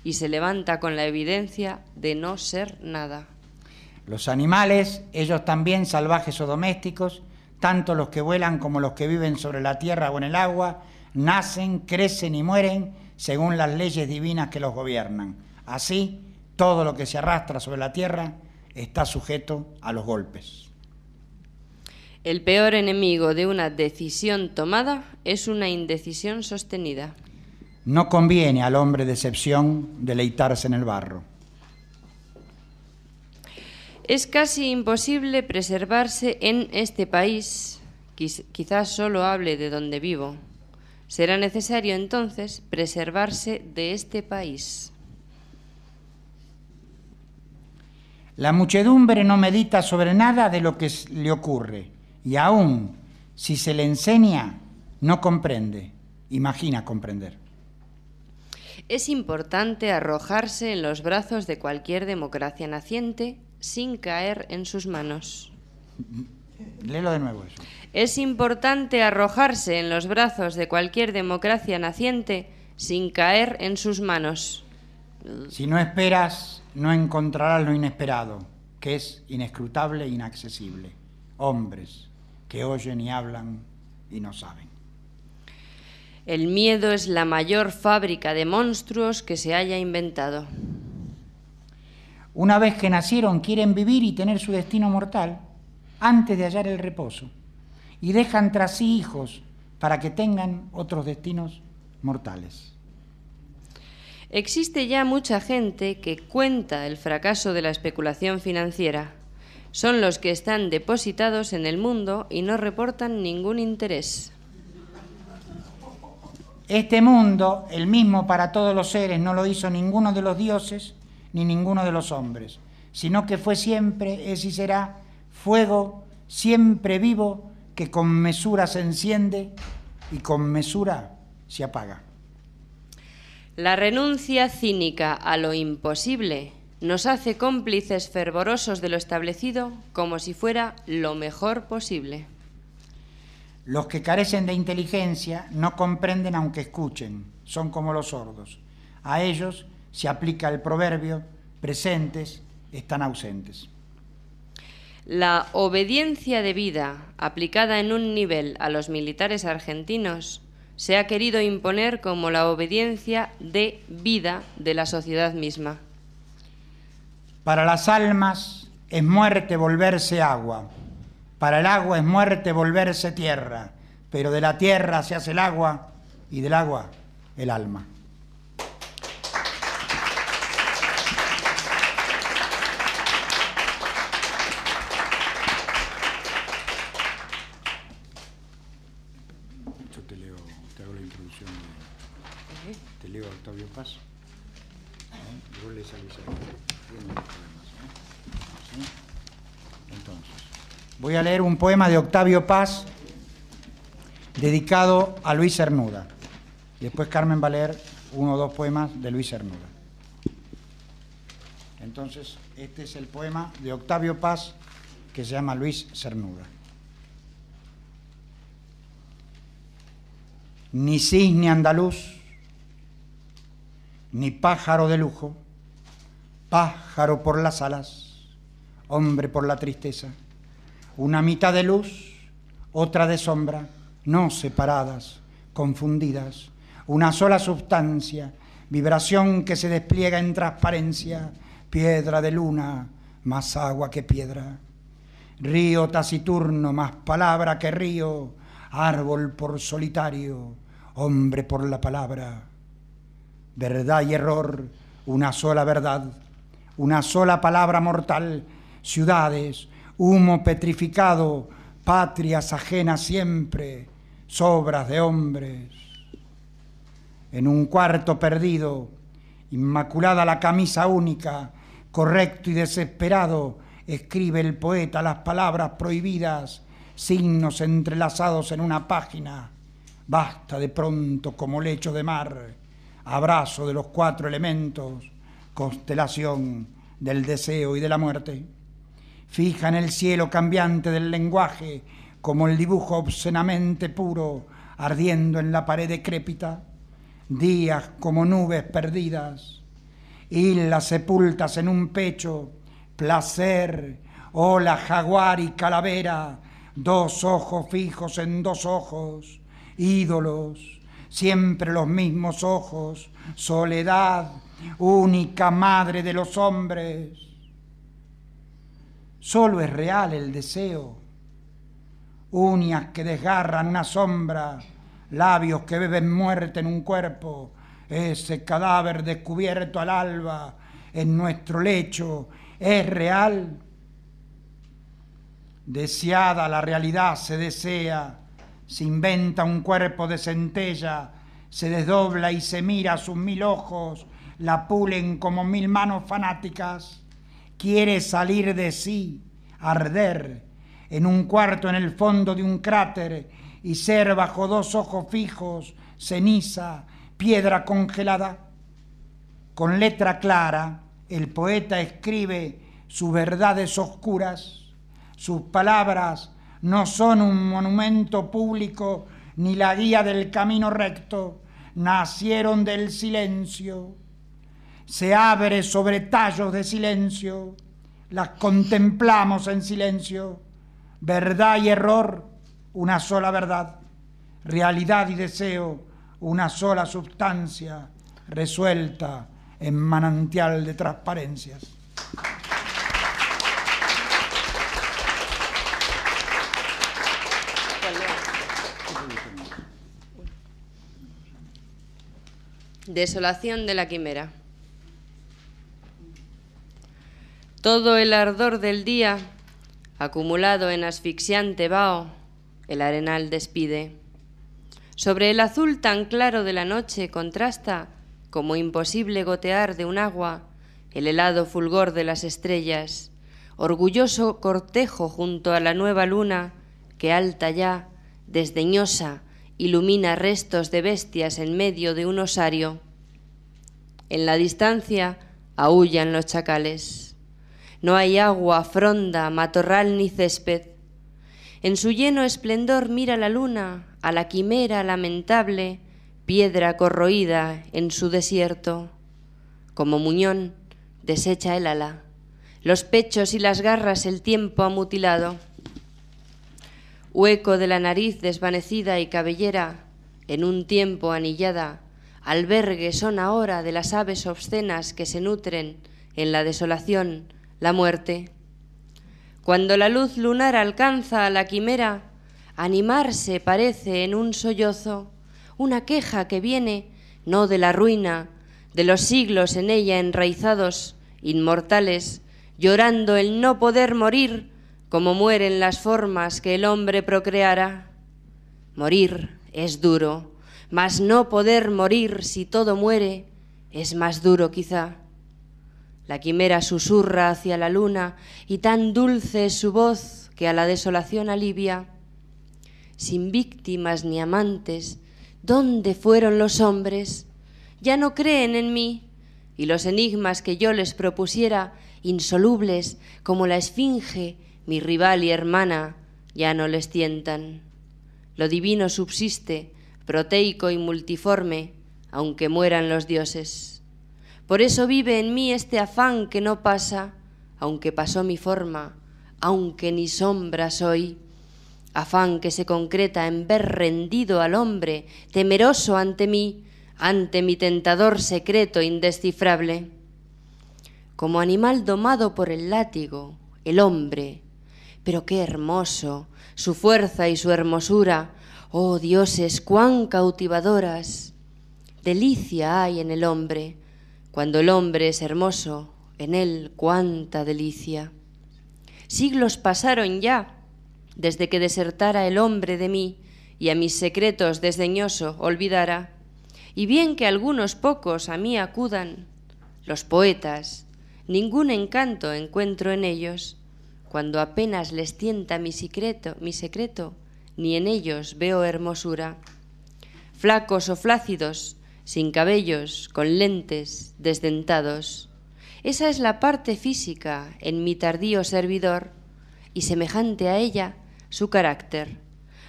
y se levanta con la evidencia de no ser nada. Los animales, ellos también salvajes o domésticos, tanto los que vuelan como los que viven sobre la tierra o en el agua, nacen, crecen y mueren según las leyes divinas que los gobiernan. Así, todo lo que se arrastra sobre la tierra está sujeto a los golpes. El peor enemigo de una decisión tomada es una indecisión sostenida. No conviene al hombre de excepción deleitarse en el barro. Es casi imposible preservarse en este país, quizás solo hable de donde vivo. Será necesario entonces preservarse de este país. La muchedumbre no medita sobre nada de lo que le ocurre y aún si se le enseña, no comprende, imagina comprender. Es importante arrojarse en los brazos de cualquier democracia naciente sin caer en sus manos. Léelo de nuevo Es importante arrojarse en los brazos de cualquier democracia naciente sin caer en sus manos. Si no esperas no encontrarán lo inesperado, que es inescrutable e inaccesible. Hombres que oyen y hablan y no saben. El miedo es la mayor fábrica de monstruos que se haya inventado. Una vez que nacieron quieren vivir y tener su destino mortal antes de hallar el reposo y dejan tras sí hijos para que tengan otros destinos mortales. Existe ya mucha gente que cuenta el fracaso de la especulación financiera. Son los que están depositados en el mundo y no reportan ningún interés. Este mundo, el mismo para todos los seres, no lo hizo ninguno de los dioses ni ninguno de los hombres, sino que fue siempre, es y será, fuego siempre vivo que con mesura se enciende y con mesura se apaga. La renuncia cínica a lo imposible nos hace cómplices fervorosos de lo establecido como si fuera lo mejor posible. Los que carecen de inteligencia no comprenden aunque escuchen, son como los sordos. A ellos se aplica el proverbio, presentes están ausentes. La obediencia debida aplicada en un nivel a los militares argentinos se ha querido imponer como la obediencia de vida de la sociedad misma. Para las almas es muerte volverse agua, para el agua es muerte volverse tierra, pero de la tierra se hace el agua y del agua el alma. Voy a leer un poema de Octavio Paz dedicado a Luis Cernuda. Después Carmen va a leer uno o dos poemas de Luis Cernuda. Entonces, este es el poema de Octavio Paz que se llama Luis Cernuda. Ni cisne andaluz, ni pájaro de lujo, pájaro por las alas, hombre por la tristeza una mitad de luz, otra de sombra, no separadas, confundidas, una sola sustancia, vibración que se despliega en transparencia, piedra de luna, más agua que piedra, río taciturno, más palabra que río, árbol por solitario, hombre por la palabra, verdad y error, una sola verdad, una sola palabra mortal, ciudades, humo petrificado, patrias ajenas siempre, sobras de hombres. En un cuarto perdido, inmaculada la camisa única, correcto y desesperado, escribe el poeta las palabras prohibidas, signos entrelazados en una página. Basta de pronto como lecho de mar, abrazo de los cuatro elementos, constelación del deseo y de la muerte fija en el cielo cambiante del lenguaje, como el dibujo obscenamente puro, ardiendo en la pared decrépita, días como nubes perdidas, islas sepultas en un pecho, placer, ola jaguar y calavera, dos ojos fijos en dos ojos, ídolos, siempre los mismos ojos, soledad, única madre de los hombres Solo es real el deseo. Uñas que desgarran una sombra, labios que beben muerte en un cuerpo, ese cadáver descubierto al alba en nuestro lecho, es real. Deseada la realidad se desea, se inventa un cuerpo de centella, se desdobla y se mira a sus mil ojos, la pulen como mil manos fanáticas quiere salir de sí, arder en un cuarto en el fondo de un cráter y ser bajo dos ojos fijos, ceniza, piedra congelada. Con letra clara, el poeta escribe sus verdades oscuras, sus palabras no son un monumento público ni la guía del camino recto, nacieron del silencio se abre sobre tallos de silencio, las contemplamos en silencio, verdad y error, una sola verdad, realidad y deseo, una sola sustancia resuelta en manantial de transparencias. Desolación de la quimera. Todo el ardor del día, acumulado en asfixiante vaho, el arenal despide. Sobre el azul tan claro de la noche contrasta, como imposible gotear de un agua, el helado fulgor de las estrellas, orgulloso cortejo junto a la nueva luna, que alta ya, desdeñosa, ilumina restos de bestias en medio de un osario. En la distancia aullan los chacales. No hay agua, fronda, matorral ni césped. En su lleno esplendor mira la luna a la quimera lamentable, piedra corroída en su desierto. Como muñón, desecha el ala. Los pechos y las garras el tiempo ha mutilado. Hueco de la nariz desvanecida y cabellera, en un tiempo anillada, albergue son ahora de las aves obscenas que se nutren en la desolación la muerte. Cuando la luz lunar alcanza a la quimera, animarse parece en un sollozo, una queja que viene no de la ruina, de los siglos en ella enraizados, inmortales, llorando el no poder morir, como mueren las formas que el hombre procreara. Morir es duro, mas no poder morir si todo muere es más duro quizá. La quimera susurra hacia la luna y tan dulce es su voz que a la desolación alivia. Sin víctimas ni amantes, ¿dónde fueron los hombres? Ya no creen en mí y los enigmas que yo les propusiera, insolubles como la esfinge, mi rival y hermana, ya no les tientan. Lo divino subsiste, proteico y multiforme, aunque mueran los dioses. Por eso vive en mí este afán que no pasa, aunque pasó mi forma, aunque ni sombra soy. Afán que se concreta en ver rendido al hombre, temeroso ante mí, ante mi tentador secreto indescifrable. Como animal domado por el látigo, el hombre, pero qué hermoso, su fuerza y su hermosura, oh dioses, cuán cautivadoras. Delicia hay en el hombre, cuando el hombre es hermoso, en él cuánta delicia. Siglos pasaron ya desde que desertara el hombre de mí y a mis secretos desdeñoso olvidara, y bien que algunos pocos a mí acudan, los poetas, ningún encanto encuentro en ellos, cuando apenas les tienta mi secreto, mi secreto, ni en ellos veo hermosura. Flacos o flácidos, sin cabellos, con lentes, desdentados. Esa es la parte física en mi tardío servidor y semejante a ella su carácter.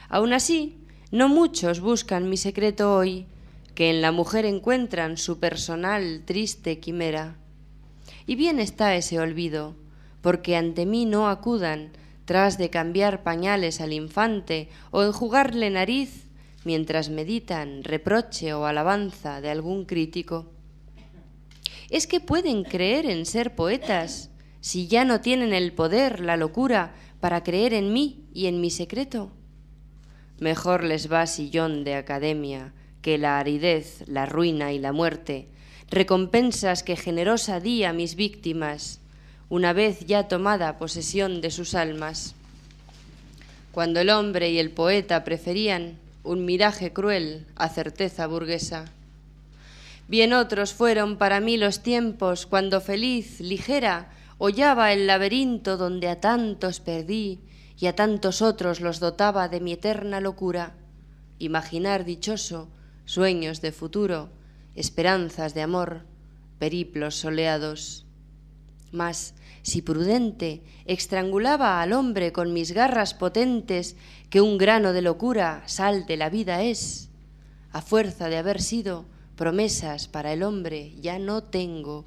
Aun así, no muchos buscan mi secreto hoy, que en la mujer encuentran su personal triste quimera. Y bien está ese olvido, porque ante mí no acudan, tras de cambiar pañales al infante o enjugarle nariz mientras meditan reproche o alabanza de algún crítico? ¿Es que pueden creer en ser poetas si ya no tienen el poder, la locura, para creer en mí y en mi secreto? Mejor les va sillón de academia que la aridez, la ruina y la muerte, recompensas que generosa di a mis víctimas, una vez ya tomada posesión de sus almas. Cuando el hombre y el poeta preferían un miraje cruel a certeza burguesa. Bien otros fueron para mí los tiempos cuando feliz, ligera, hollaba el laberinto donde a tantos perdí y a tantos otros los dotaba de mi eterna locura. Imaginar dichoso, sueños de futuro, esperanzas de amor, periplos soleados. Más si prudente, estrangulaba al hombre con mis garras potentes, que un grano de locura sal de la vida es. A fuerza de haber sido, promesas para el hombre ya no tengo.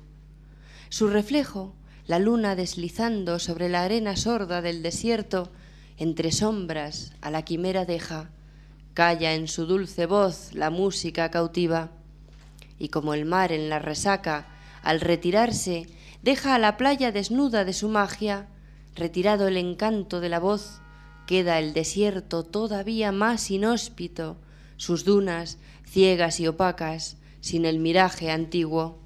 Su reflejo, la luna deslizando sobre la arena sorda del desierto, entre sombras a la quimera deja, calla en su dulce voz la música cautiva. Y como el mar en la resaca, al retirarse, deja a la playa desnuda de su magia, retirado el encanto de la voz, queda el desierto todavía más inhóspito, sus dunas ciegas y opacas, sin el miraje antiguo.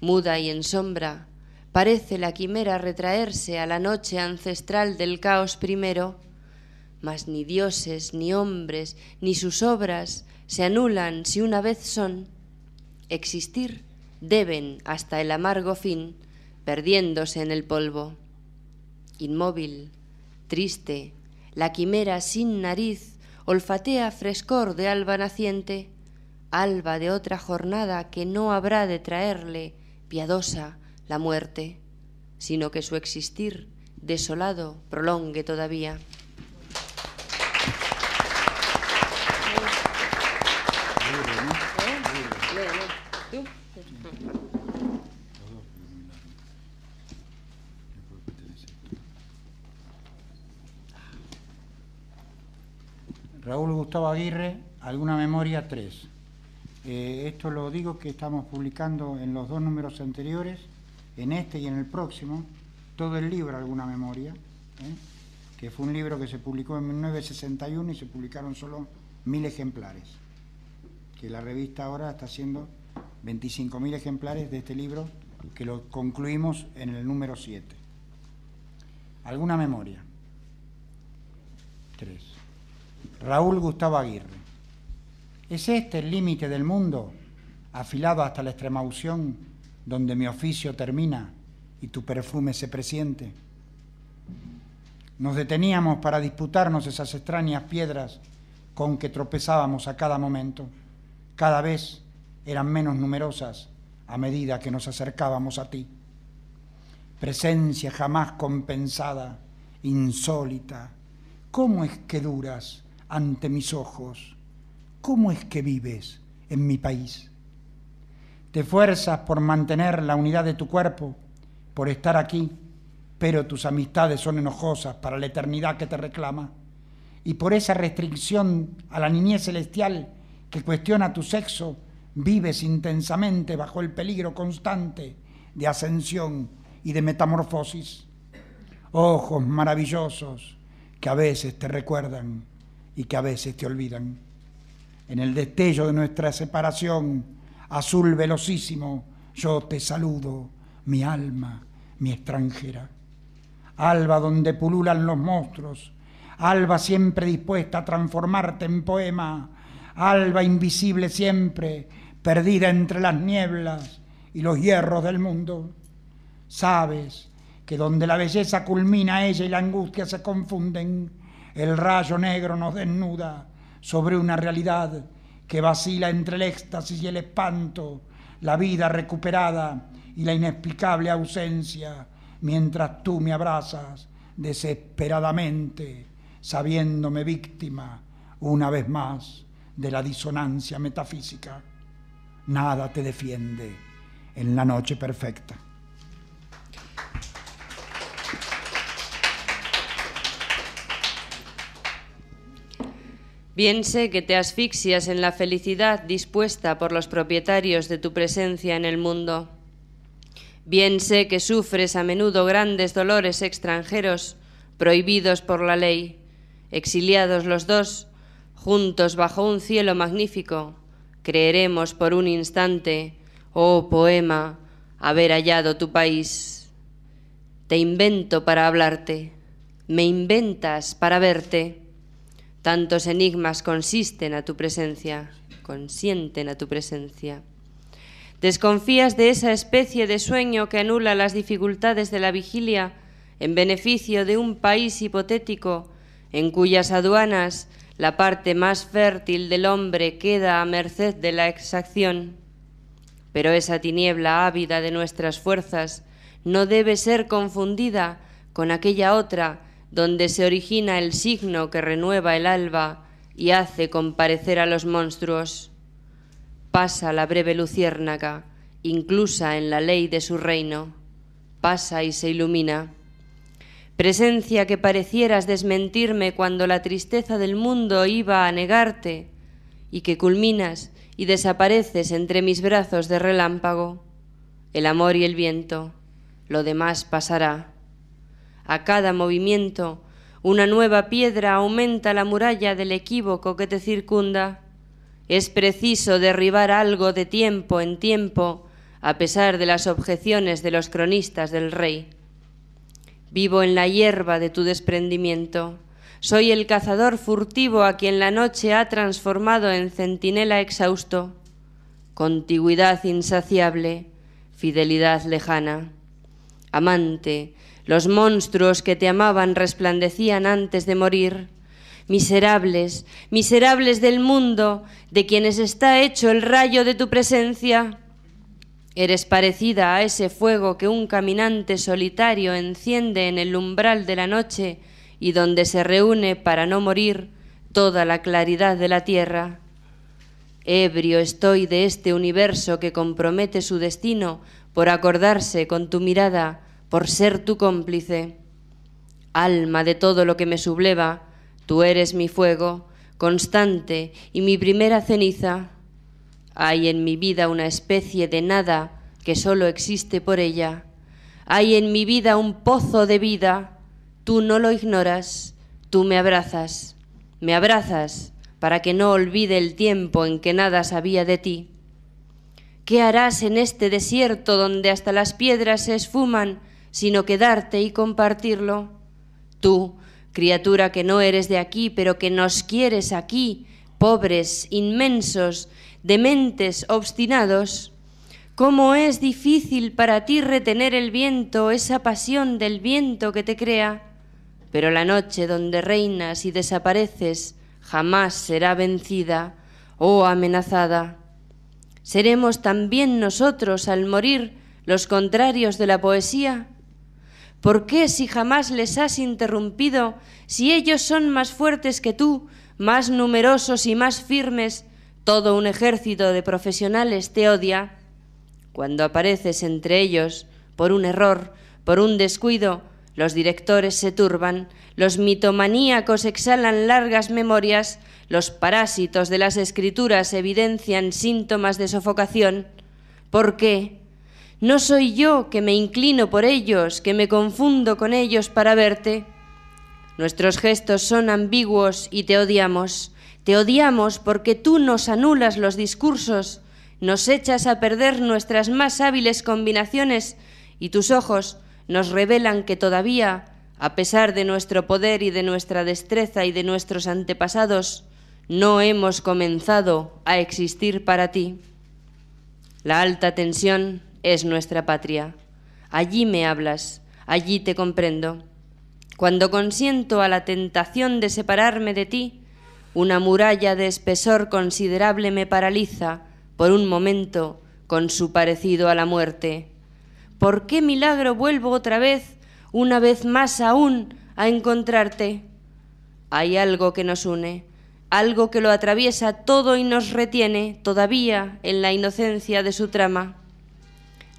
Muda y en sombra, parece la quimera retraerse a la noche ancestral del caos primero, mas ni dioses, ni hombres, ni sus obras se anulan si una vez son. Existir deben hasta el amargo fin, perdiéndose en el polvo. Inmóvil, triste, la quimera sin nariz olfatea frescor de alba naciente, alba de otra jornada que no habrá de traerle piadosa la muerte, sino que su existir desolado prolongue todavía. Raúl Gustavo Aguirre, Alguna Memoria 3. Eh, esto lo digo que estamos publicando en los dos números anteriores, en este y en el próximo, todo el libro Alguna Memoria, ¿eh? que fue un libro que se publicó en 1961 y se publicaron solo mil ejemplares, que la revista ahora está haciendo 25.000 ejemplares de este libro que lo concluimos en el número 7. ¿Alguna memoria? 3. Raúl Gustavo Aguirre. ¿Es este el límite del mundo, afilado hasta la extremación donde mi oficio termina y tu perfume se presiente? Nos deteníamos para disputarnos esas extrañas piedras con que tropezábamos a cada momento. Cada vez eran menos numerosas a medida que nos acercábamos a ti. Presencia jamás compensada, insólita. ¿Cómo es que duras? ante mis ojos. ¿Cómo es que vives en mi país? Te fuerzas por mantener la unidad de tu cuerpo, por estar aquí, pero tus amistades son enojosas para la eternidad que te reclama. Y por esa restricción a la niñez celestial que cuestiona tu sexo, vives intensamente bajo el peligro constante de ascensión y de metamorfosis. Ojos maravillosos que a veces te recuerdan y que a veces te olvidan. En el destello de nuestra separación, azul velocísimo, yo te saludo, mi alma, mi extranjera. Alba donde pululan los monstruos, alba siempre dispuesta a transformarte en poema, alba invisible siempre, perdida entre las nieblas y los hierros del mundo. Sabes que donde la belleza culmina ella y la angustia se confunden, el rayo negro nos desnuda sobre una realidad que vacila entre el éxtasis y el espanto, la vida recuperada y la inexplicable ausencia, mientras tú me abrazas desesperadamente, sabiéndome víctima una vez más de la disonancia metafísica. Nada te defiende en la noche perfecta. Bien sé que te asfixias en la felicidad dispuesta por los propietarios de tu presencia en el mundo. Bien sé que sufres a menudo grandes dolores extranjeros, prohibidos por la ley, exiliados los dos, juntos bajo un cielo magnífico, creeremos por un instante, oh poema, haber hallado tu país. Te invento para hablarte, me inventas para verte. Tantos enigmas consisten a tu presencia, consienten a tu presencia. Desconfías de esa especie de sueño que anula las dificultades de la vigilia en beneficio de un país hipotético en cuyas aduanas la parte más fértil del hombre queda a merced de la exacción. Pero esa tiniebla ávida de nuestras fuerzas no debe ser confundida con aquella otra donde se origina el signo que renueva el alba y hace comparecer a los monstruos. Pasa la breve luciérnaga, inclusa en la ley de su reino. Pasa y se ilumina. Presencia que parecieras desmentirme cuando la tristeza del mundo iba a negarte, y que culminas y desapareces entre mis brazos de relámpago. El amor y el viento, lo demás pasará. A cada movimiento, una nueva piedra aumenta la muralla del equívoco que te circunda. Es preciso derribar algo de tiempo en tiempo, a pesar de las objeciones de los cronistas del rey. Vivo en la hierba de tu desprendimiento. Soy el cazador furtivo a quien la noche ha transformado en centinela exhausto. Contigüidad insaciable, fidelidad lejana. Amante, los monstruos que te amaban resplandecían antes de morir. Miserables, miserables del mundo, de quienes está hecho el rayo de tu presencia. Eres parecida a ese fuego que un caminante solitario enciende en el umbral de la noche y donde se reúne para no morir toda la claridad de la tierra. Ebrio estoy de este universo que compromete su destino por acordarse con tu mirada por ser tu cómplice. Alma de todo lo que me subleva, tú eres mi fuego, constante y mi primera ceniza. Hay en mi vida una especie de nada que solo existe por ella. Hay en mi vida un pozo de vida. Tú no lo ignoras, tú me abrazas. Me abrazas para que no olvide el tiempo en que nada sabía de ti. ¿Qué harás en este desierto donde hasta las piedras se esfuman sino quedarte y compartirlo. Tú, criatura que no eres de aquí, pero que nos quieres aquí, pobres, inmensos, dementes, obstinados, cómo es difícil para ti retener el viento, esa pasión del viento que te crea, pero la noche donde reinas y desapareces jamás será vencida o amenazada. Seremos también nosotros, al morir, los contrarios de la poesía ¿Por qué si jamás les has interrumpido, si ellos son más fuertes que tú, más numerosos y más firmes, todo un ejército de profesionales te odia? Cuando apareces entre ellos, por un error, por un descuido, los directores se turban, los mitomaníacos exhalan largas memorias, los parásitos de las escrituras evidencian síntomas de sofocación. ¿Por qué? No soy yo que me inclino por ellos, que me confundo con ellos para verte. Nuestros gestos son ambiguos y te odiamos. Te odiamos porque tú nos anulas los discursos, nos echas a perder nuestras más hábiles combinaciones y tus ojos nos revelan que todavía, a pesar de nuestro poder y de nuestra destreza y de nuestros antepasados, no hemos comenzado a existir para ti. La alta tensión es nuestra patria. Allí me hablas, allí te comprendo. Cuando consiento a la tentación de separarme de ti, una muralla de espesor considerable me paraliza, por un momento, con su parecido a la muerte. ¿Por qué milagro vuelvo otra vez, una vez más aún, a encontrarte? Hay algo que nos une, algo que lo atraviesa todo y nos retiene todavía en la inocencia de su trama.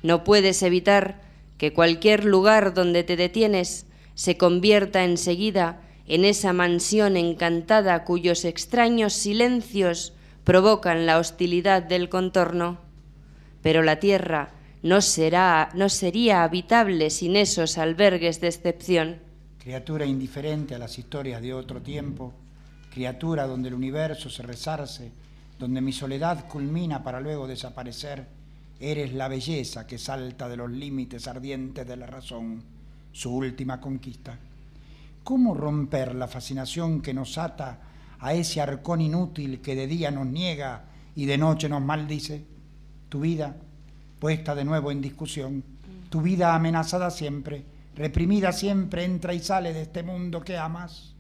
No puedes evitar que cualquier lugar donde te detienes se convierta enseguida en esa mansión encantada cuyos extraños silencios provocan la hostilidad del contorno. Pero la tierra no, será, no sería habitable sin esos albergues de excepción. Criatura indiferente a las historias de otro tiempo, criatura donde el universo se resarce, donde mi soledad culmina para luego desaparecer Eres la belleza que salta de los límites ardientes de la razón, su última conquista. ¿Cómo romper la fascinación que nos ata a ese arcón inútil que de día nos niega y de noche nos maldice? Tu vida, puesta de nuevo en discusión, tu vida amenazada siempre, reprimida siempre, entra y sale de este mundo que amas.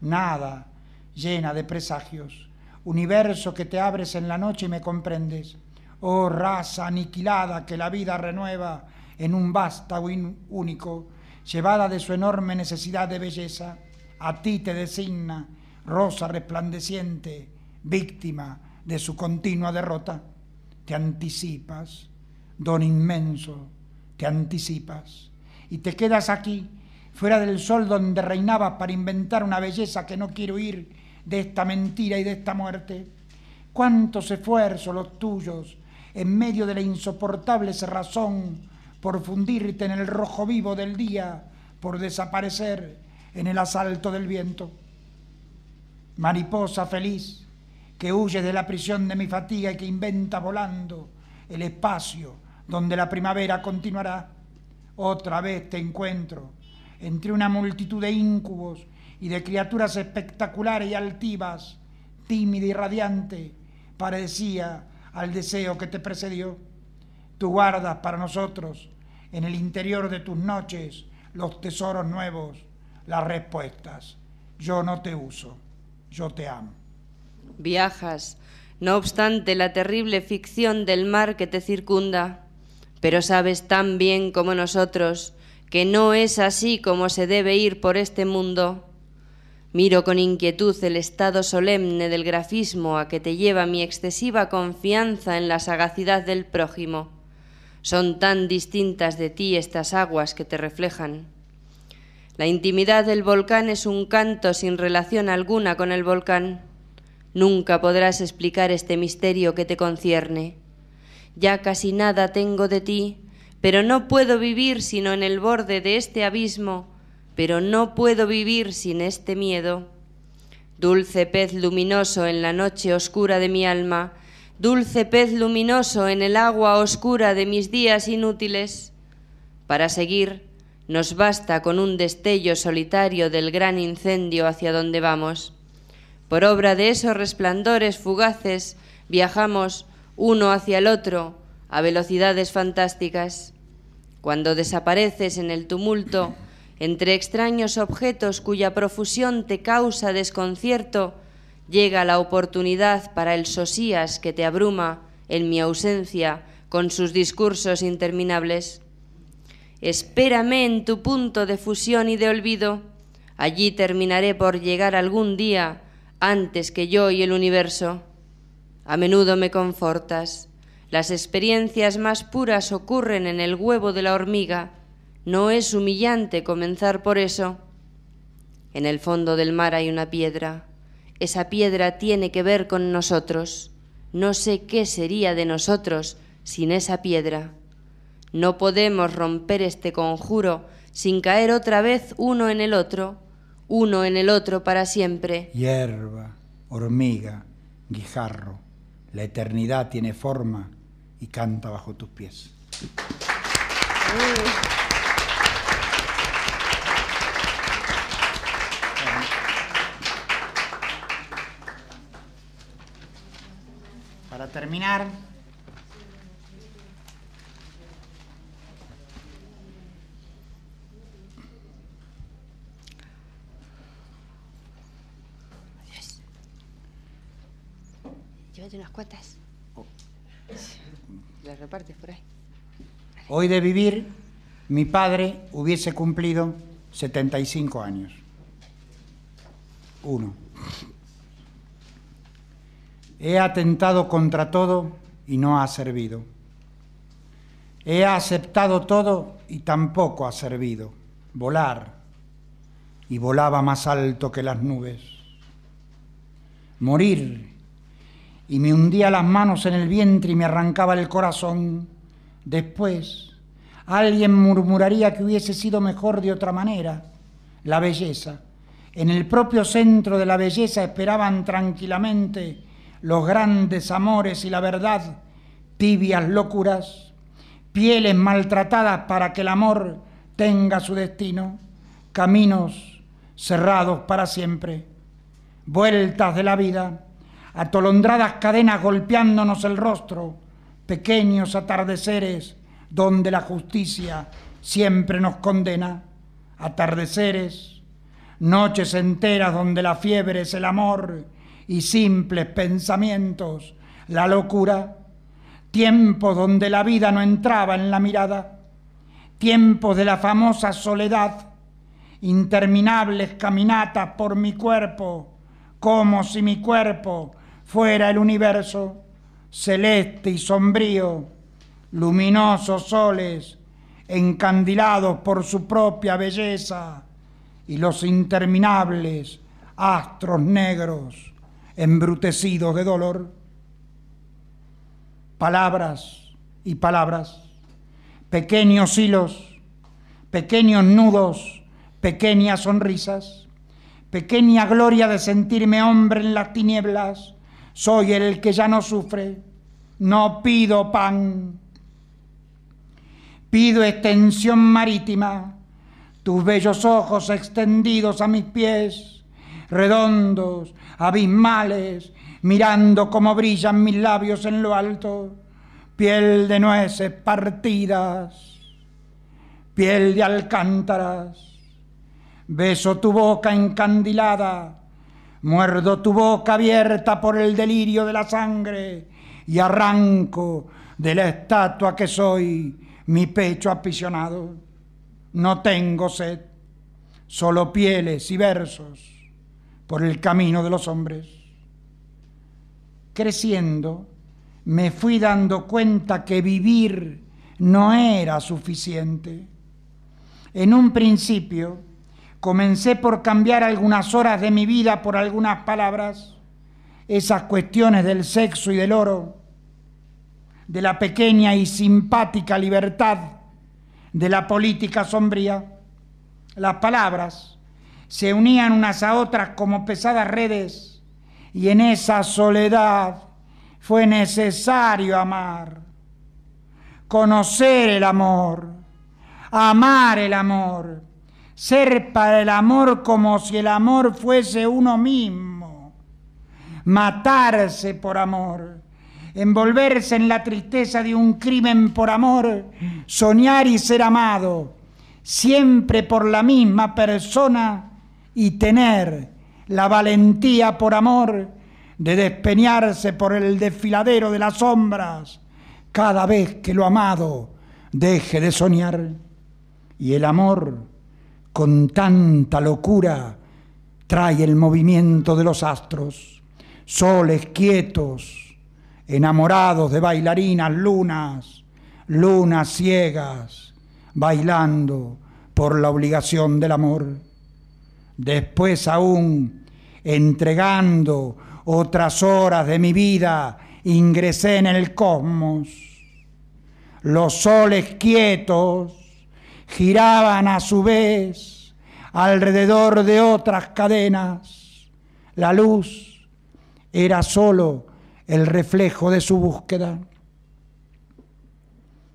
Nada, llena de presagios, universo que te abres en la noche y me comprendes oh raza aniquilada que la vida renueva en un vástago único, llevada de su enorme necesidad de belleza, a ti te designa, rosa resplandeciente, víctima de su continua derrota, te anticipas, don inmenso, te anticipas, y te quedas aquí, fuera del sol donde reinabas para inventar una belleza que no quiero ir de esta mentira y de esta muerte. Cuántos esfuerzos los tuyos en medio de la insoportable cerrazón, por fundirte en el rojo vivo del día, por desaparecer en el asalto del viento. Mariposa feliz, que huye de la prisión de mi fatiga y que inventa volando el espacio donde la primavera continuará. Otra vez te encuentro entre una multitud de íncubos y de criaturas espectaculares y altivas, tímida y radiante, parecía al deseo que te precedió. Tú guardas para nosotros en el interior de tus noches los tesoros nuevos, las respuestas. Yo no te uso, yo te amo. Viajas, no obstante la terrible ficción del mar que te circunda, pero sabes tan bien como nosotros que no es así como se debe ir por este mundo Miro con inquietud el estado solemne del grafismo a que te lleva mi excesiva confianza en la sagacidad del prójimo. Son tan distintas de ti estas aguas que te reflejan. La intimidad del volcán es un canto sin relación alguna con el volcán. Nunca podrás explicar este misterio que te concierne. Ya casi nada tengo de ti, pero no puedo vivir sino en el borde de este abismo pero no puedo vivir sin este miedo. Dulce pez luminoso en la noche oscura de mi alma, dulce pez luminoso en el agua oscura de mis días inútiles. Para seguir, nos basta con un destello solitario del gran incendio hacia donde vamos. Por obra de esos resplandores fugaces, viajamos uno hacia el otro a velocidades fantásticas. Cuando desapareces en el tumulto, entre extraños objetos cuya profusión te causa desconcierto, llega la oportunidad para el sosías que te abruma en mi ausencia con sus discursos interminables. Espérame en tu punto de fusión y de olvido. Allí terminaré por llegar algún día antes que yo y el universo. A menudo me confortas. Las experiencias más puras ocurren en el huevo de la hormiga ¿No es humillante comenzar por eso? En el fondo del mar hay una piedra. Esa piedra tiene que ver con nosotros. No sé qué sería de nosotros sin esa piedra. No podemos romper este conjuro sin caer otra vez uno en el otro, uno en el otro para siempre. Hierba, hormiga, guijarro, la eternidad tiene forma y canta bajo tus pies. terminar. Yes. Llévate unas cuotas. Oh. Las repartes por ahí. Hoy de vivir, mi padre hubiese cumplido 75 años. Uno. He atentado contra todo y no ha servido. He aceptado todo y tampoco ha servido. Volar. Y volaba más alto que las nubes. Morir. Y me hundía las manos en el vientre y me arrancaba el corazón. Después, alguien murmuraría que hubiese sido mejor de otra manera. La belleza. En el propio centro de la belleza esperaban tranquilamente los grandes amores y la verdad, tibias locuras, pieles maltratadas para que el amor tenga su destino, caminos cerrados para siempre, vueltas de la vida, atolondradas cadenas golpeándonos el rostro, pequeños atardeceres donde la justicia siempre nos condena, atardeceres, noches enteras donde la fiebre es el amor, y simples pensamientos, la locura, tiempo donde la vida no entraba en la mirada, tiempos de la famosa soledad, interminables caminatas por mi cuerpo, como si mi cuerpo fuera el universo, celeste y sombrío, luminosos soles, encandilados por su propia belleza, y los interminables astros negros embrutecidos de dolor, palabras y palabras, pequeños hilos, pequeños nudos, pequeñas sonrisas, pequeña gloria de sentirme hombre en las tinieblas, soy el que ya no sufre, no pido pan, pido extensión marítima, tus bellos ojos extendidos a mis pies, redondos, abismales, mirando cómo brillan mis labios en lo alto, piel de nueces partidas, piel de alcántaras. Beso tu boca encandilada, muerdo tu boca abierta por el delirio de la sangre y arranco de la estatua que soy mi pecho apisionado. No tengo sed, solo pieles y versos por el camino de los hombres. Creciendo, me fui dando cuenta que vivir no era suficiente. En un principio, comencé por cambiar algunas horas de mi vida por algunas palabras, esas cuestiones del sexo y del oro, de la pequeña y simpática libertad, de la política sombría, las palabras se unían unas a otras como pesadas redes, y en esa soledad fue necesario amar, conocer el amor, amar el amor, ser para el amor como si el amor fuese uno mismo, matarse por amor, envolverse en la tristeza de un crimen por amor, soñar y ser amado, siempre por la misma persona y tener la valentía por amor de despeñarse por el desfiladero de las sombras cada vez que lo amado deje de soñar. Y el amor, con tanta locura, trae el movimiento de los astros, soles quietos, enamorados de bailarinas, lunas, lunas ciegas, bailando por la obligación del amor después aún entregando otras horas de mi vida, ingresé en el cosmos. Los soles quietos giraban a su vez alrededor de otras cadenas. La luz era solo el reflejo de su búsqueda.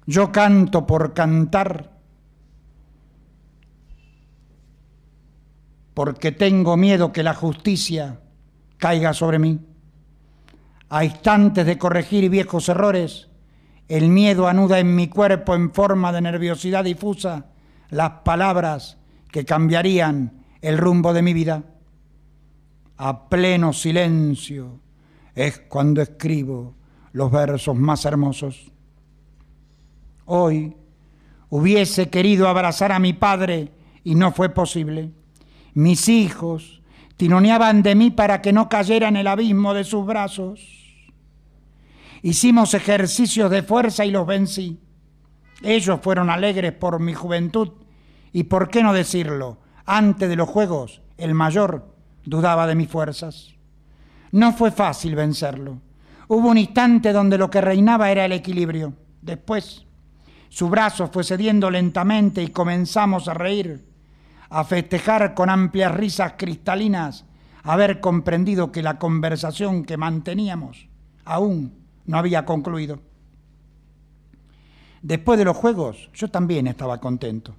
Yo canto por cantar porque tengo miedo que la justicia caiga sobre mí. A instantes de corregir viejos errores, el miedo anuda en mi cuerpo en forma de nerviosidad difusa las palabras que cambiarían el rumbo de mi vida. A pleno silencio es cuando escribo los versos más hermosos. Hoy hubiese querido abrazar a mi padre y no fue posible mis hijos, tironeaban de mí para que no cayera en el abismo de sus brazos. Hicimos ejercicios de fuerza y los vencí. Ellos fueron alegres por mi juventud y, por qué no decirlo, antes de los Juegos, el mayor dudaba de mis fuerzas. No fue fácil vencerlo. Hubo un instante donde lo que reinaba era el equilibrio. Después, su brazo fue cediendo lentamente y comenzamos a reír a festejar con amplias risas cristalinas haber comprendido que la conversación que manteníamos aún no había concluido. Después de los juegos, yo también estaba contento.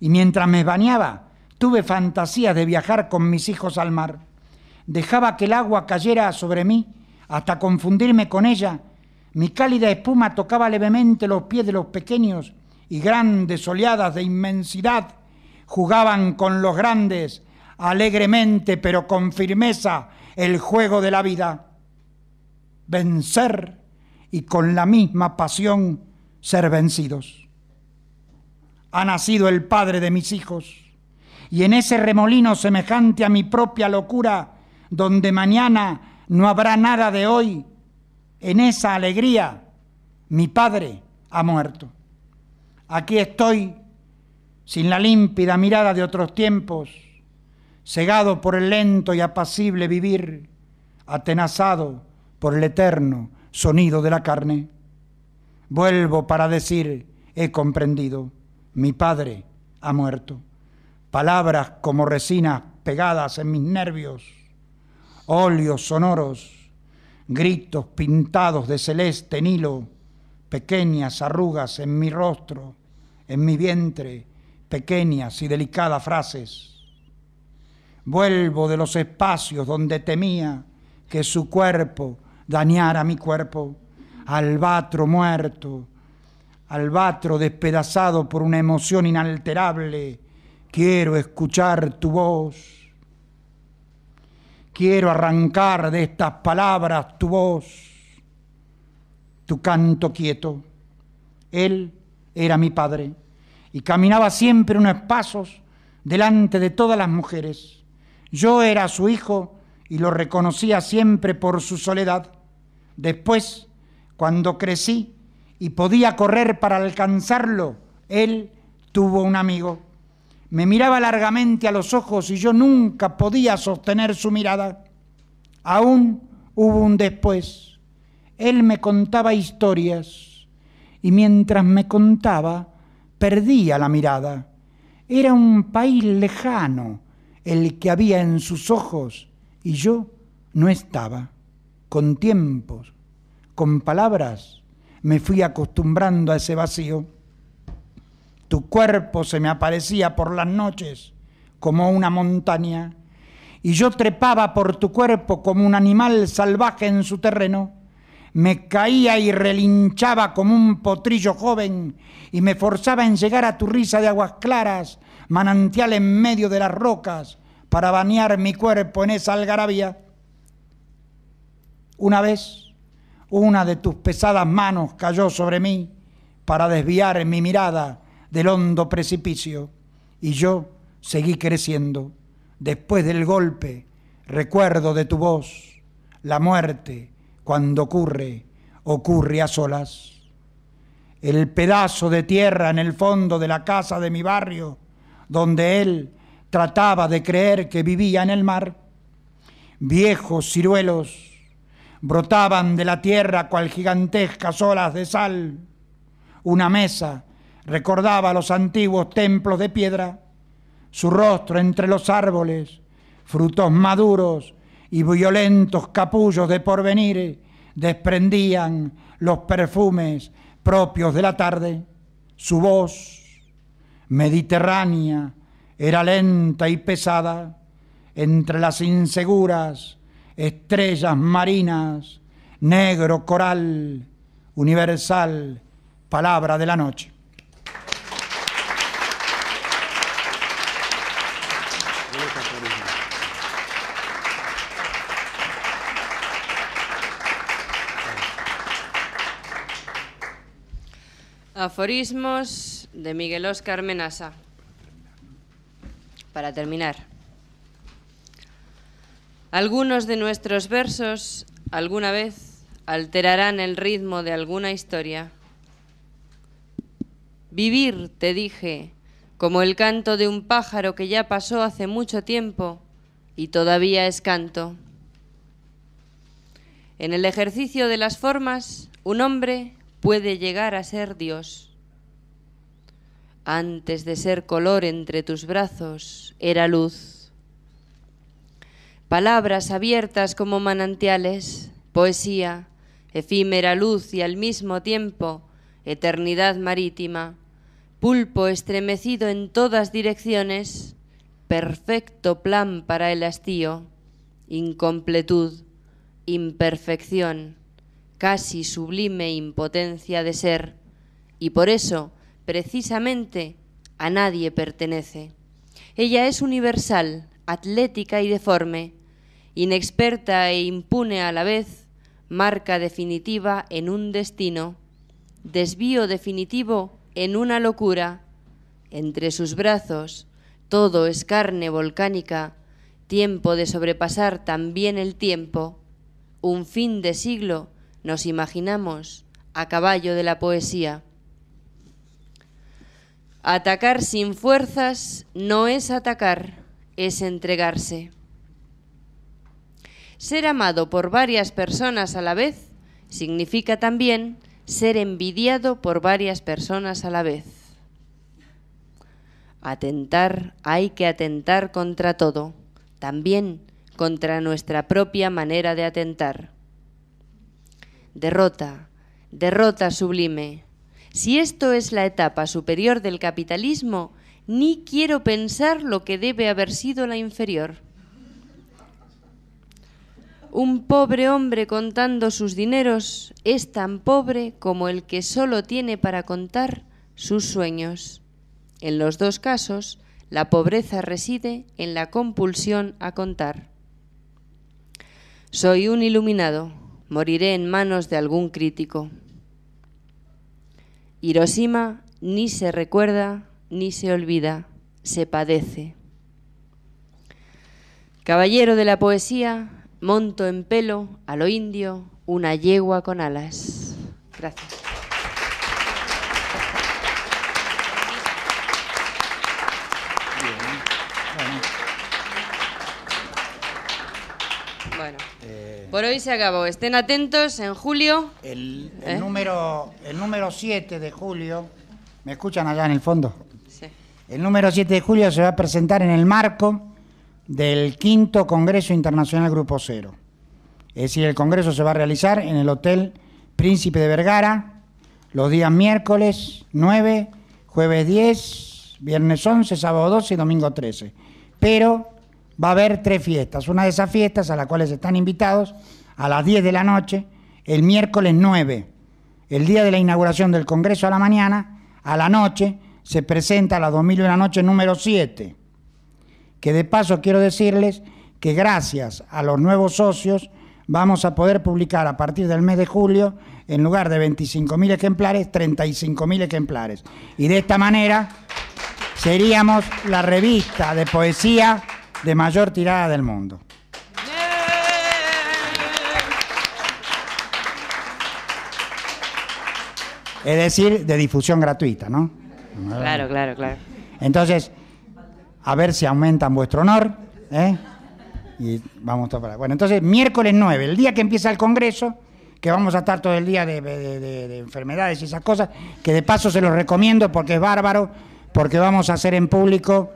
Y mientras me bañaba, tuve fantasías de viajar con mis hijos al mar. Dejaba que el agua cayera sobre mí hasta confundirme con ella. Mi cálida espuma tocaba levemente los pies de los pequeños y grandes oleadas de inmensidad jugaban con los grandes alegremente pero con firmeza el juego de la vida. Vencer y con la misma pasión ser vencidos. Ha nacido el padre de mis hijos y en ese remolino semejante a mi propia locura, donde mañana no habrá nada de hoy, en esa alegría mi padre ha muerto. Aquí estoy sin la límpida mirada de otros tiempos, cegado por el lento y apacible vivir, atenazado por el eterno sonido de la carne. Vuelvo para decir, he comprendido, mi padre ha muerto. Palabras como resinas pegadas en mis nervios, óleos sonoros, gritos pintados de celeste nilo, hilo, pequeñas arrugas en mi rostro, en mi vientre, pequeñas y delicadas frases. Vuelvo de los espacios donde temía que su cuerpo dañara mi cuerpo, albatro muerto, albatro despedazado por una emoción inalterable. Quiero escuchar tu voz. Quiero arrancar de estas palabras tu voz, tu canto quieto. Él era mi padre y caminaba siempre unos pasos delante de todas las mujeres. Yo era su hijo y lo reconocía siempre por su soledad. Después, cuando crecí y podía correr para alcanzarlo, él tuvo un amigo. Me miraba largamente a los ojos y yo nunca podía sostener su mirada. Aún hubo un después. Él me contaba historias y mientras me contaba, perdía la mirada. Era un país lejano el que había en sus ojos y yo no estaba. Con tiempos, con palabras, me fui acostumbrando a ese vacío. Tu cuerpo se me aparecía por las noches como una montaña y yo trepaba por tu cuerpo como un animal salvaje en su terreno me caía y relinchaba como un potrillo joven y me forzaba en llegar a tu risa de aguas claras, manantial en medio de las rocas, para bañar mi cuerpo en esa algarabía. Una vez, una de tus pesadas manos cayó sobre mí para desviar mi mirada del hondo precipicio y yo seguí creciendo. Después del golpe, recuerdo de tu voz, la muerte, cuando ocurre, ocurre a solas. El pedazo de tierra en el fondo de la casa de mi barrio, donde él trataba de creer que vivía en el mar, viejos ciruelos brotaban de la tierra cual gigantescas olas de sal. Una mesa recordaba los antiguos templos de piedra, su rostro entre los árboles, frutos maduros y violentos capullos de porvenir desprendían los perfumes propios de la tarde, su voz mediterránea era lenta y pesada entre las inseguras estrellas marinas, negro coral, universal, palabra de la noche. Aforismos de Miguel Óscar Menasa. Para terminar. Algunos de nuestros versos alguna vez alterarán el ritmo de alguna historia. Vivir, te dije, como el canto de un pájaro que ya pasó hace mucho tiempo y todavía es canto. En el ejercicio de las formas, un hombre puede llegar a ser Dios. Antes de ser color entre tus brazos, era luz. Palabras abiertas como manantiales, poesía, efímera luz y al mismo tiempo eternidad marítima, pulpo estremecido en todas direcciones, perfecto plan para el hastío, incompletud, imperfección casi sublime impotencia de ser, y por eso, precisamente, a nadie pertenece. Ella es universal, atlética y deforme, inexperta e impune a la vez, marca definitiva en un destino, desvío definitivo en una locura. Entre sus brazos, todo es carne volcánica, tiempo de sobrepasar también el tiempo, un fin de siglo nos imaginamos a caballo de la poesía. Atacar sin fuerzas no es atacar, es entregarse. Ser amado por varias personas a la vez significa también ser envidiado por varias personas a la vez. Atentar, hay que atentar contra todo, también contra nuestra propia manera de atentar derrota, derrota sublime. Si esto es la etapa superior del capitalismo, ni quiero pensar lo que debe haber sido la inferior. Un pobre hombre contando sus dineros es tan pobre como el que solo tiene para contar sus sueños. En los dos casos, la pobreza reside en la compulsión a contar. Soy un iluminado, moriré en manos de algún crítico. Hiroshima ni se recuerda ni se olvida, se padece. Caballero de la poesía, monto en pelo, a lo indio, una yegua con alas. Gracias. Por hoy se acabó. Estén atentos en julio. El, ¿Eh? número el número 7 de julio. ¿Me escuchan allá en el fondo? Sí. El número 7 de julio se va a presentar en el marco del quinto Congreso Internacional Grupo Cero. Es decir, el Congreso se va a realizar en el Hotel Príncipe de Vergara los días miércoles 9, jueves 10, viernes 11, sábado 12 y domingo 13. Pero va a haber tres fiestas. Una de esas fiestas a las cuales están invitados a las 10 de la noche, el miércoles 9, el día de la inauguración del Congreso a la mañana, a la noche se presenta a las 2000 la noche número 7. Que de paso quiero decirles que gracias a los nuevos socios vamos a poder publicar a partir del mes de julio, en lugar de 25.000 ejemplares, 35.000 ejemplares. Y de esta manera seríamos la revista de poesía de mayor tirada del mundo. Es decir, de difusión gratuita, ¿no? Claro, claro, claro. Entonces, a ver si aumentan vuestro honor, ¿eh? Y vamos para. Bueno, entonces, miércoles 9, el día que empieza el congreso, que vamos a estar todo el día de, enfermedades y esas cosas, que de paso se los recomiendo porque es bárbaro, porque vamos a hacer en público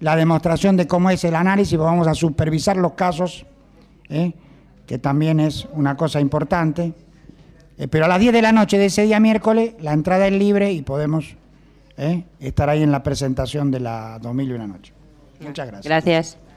la demostración de cómo es el análisis, pues vamos a supervisar los casos, ¿eh? que también es una cosa importante. Eh, pero a las 10 de la noche de ese día miércoles, la entrada es libre y podemos ¿eh? estar ahí en la presentación de la 2001 noche. Muchas gracias. Gracias.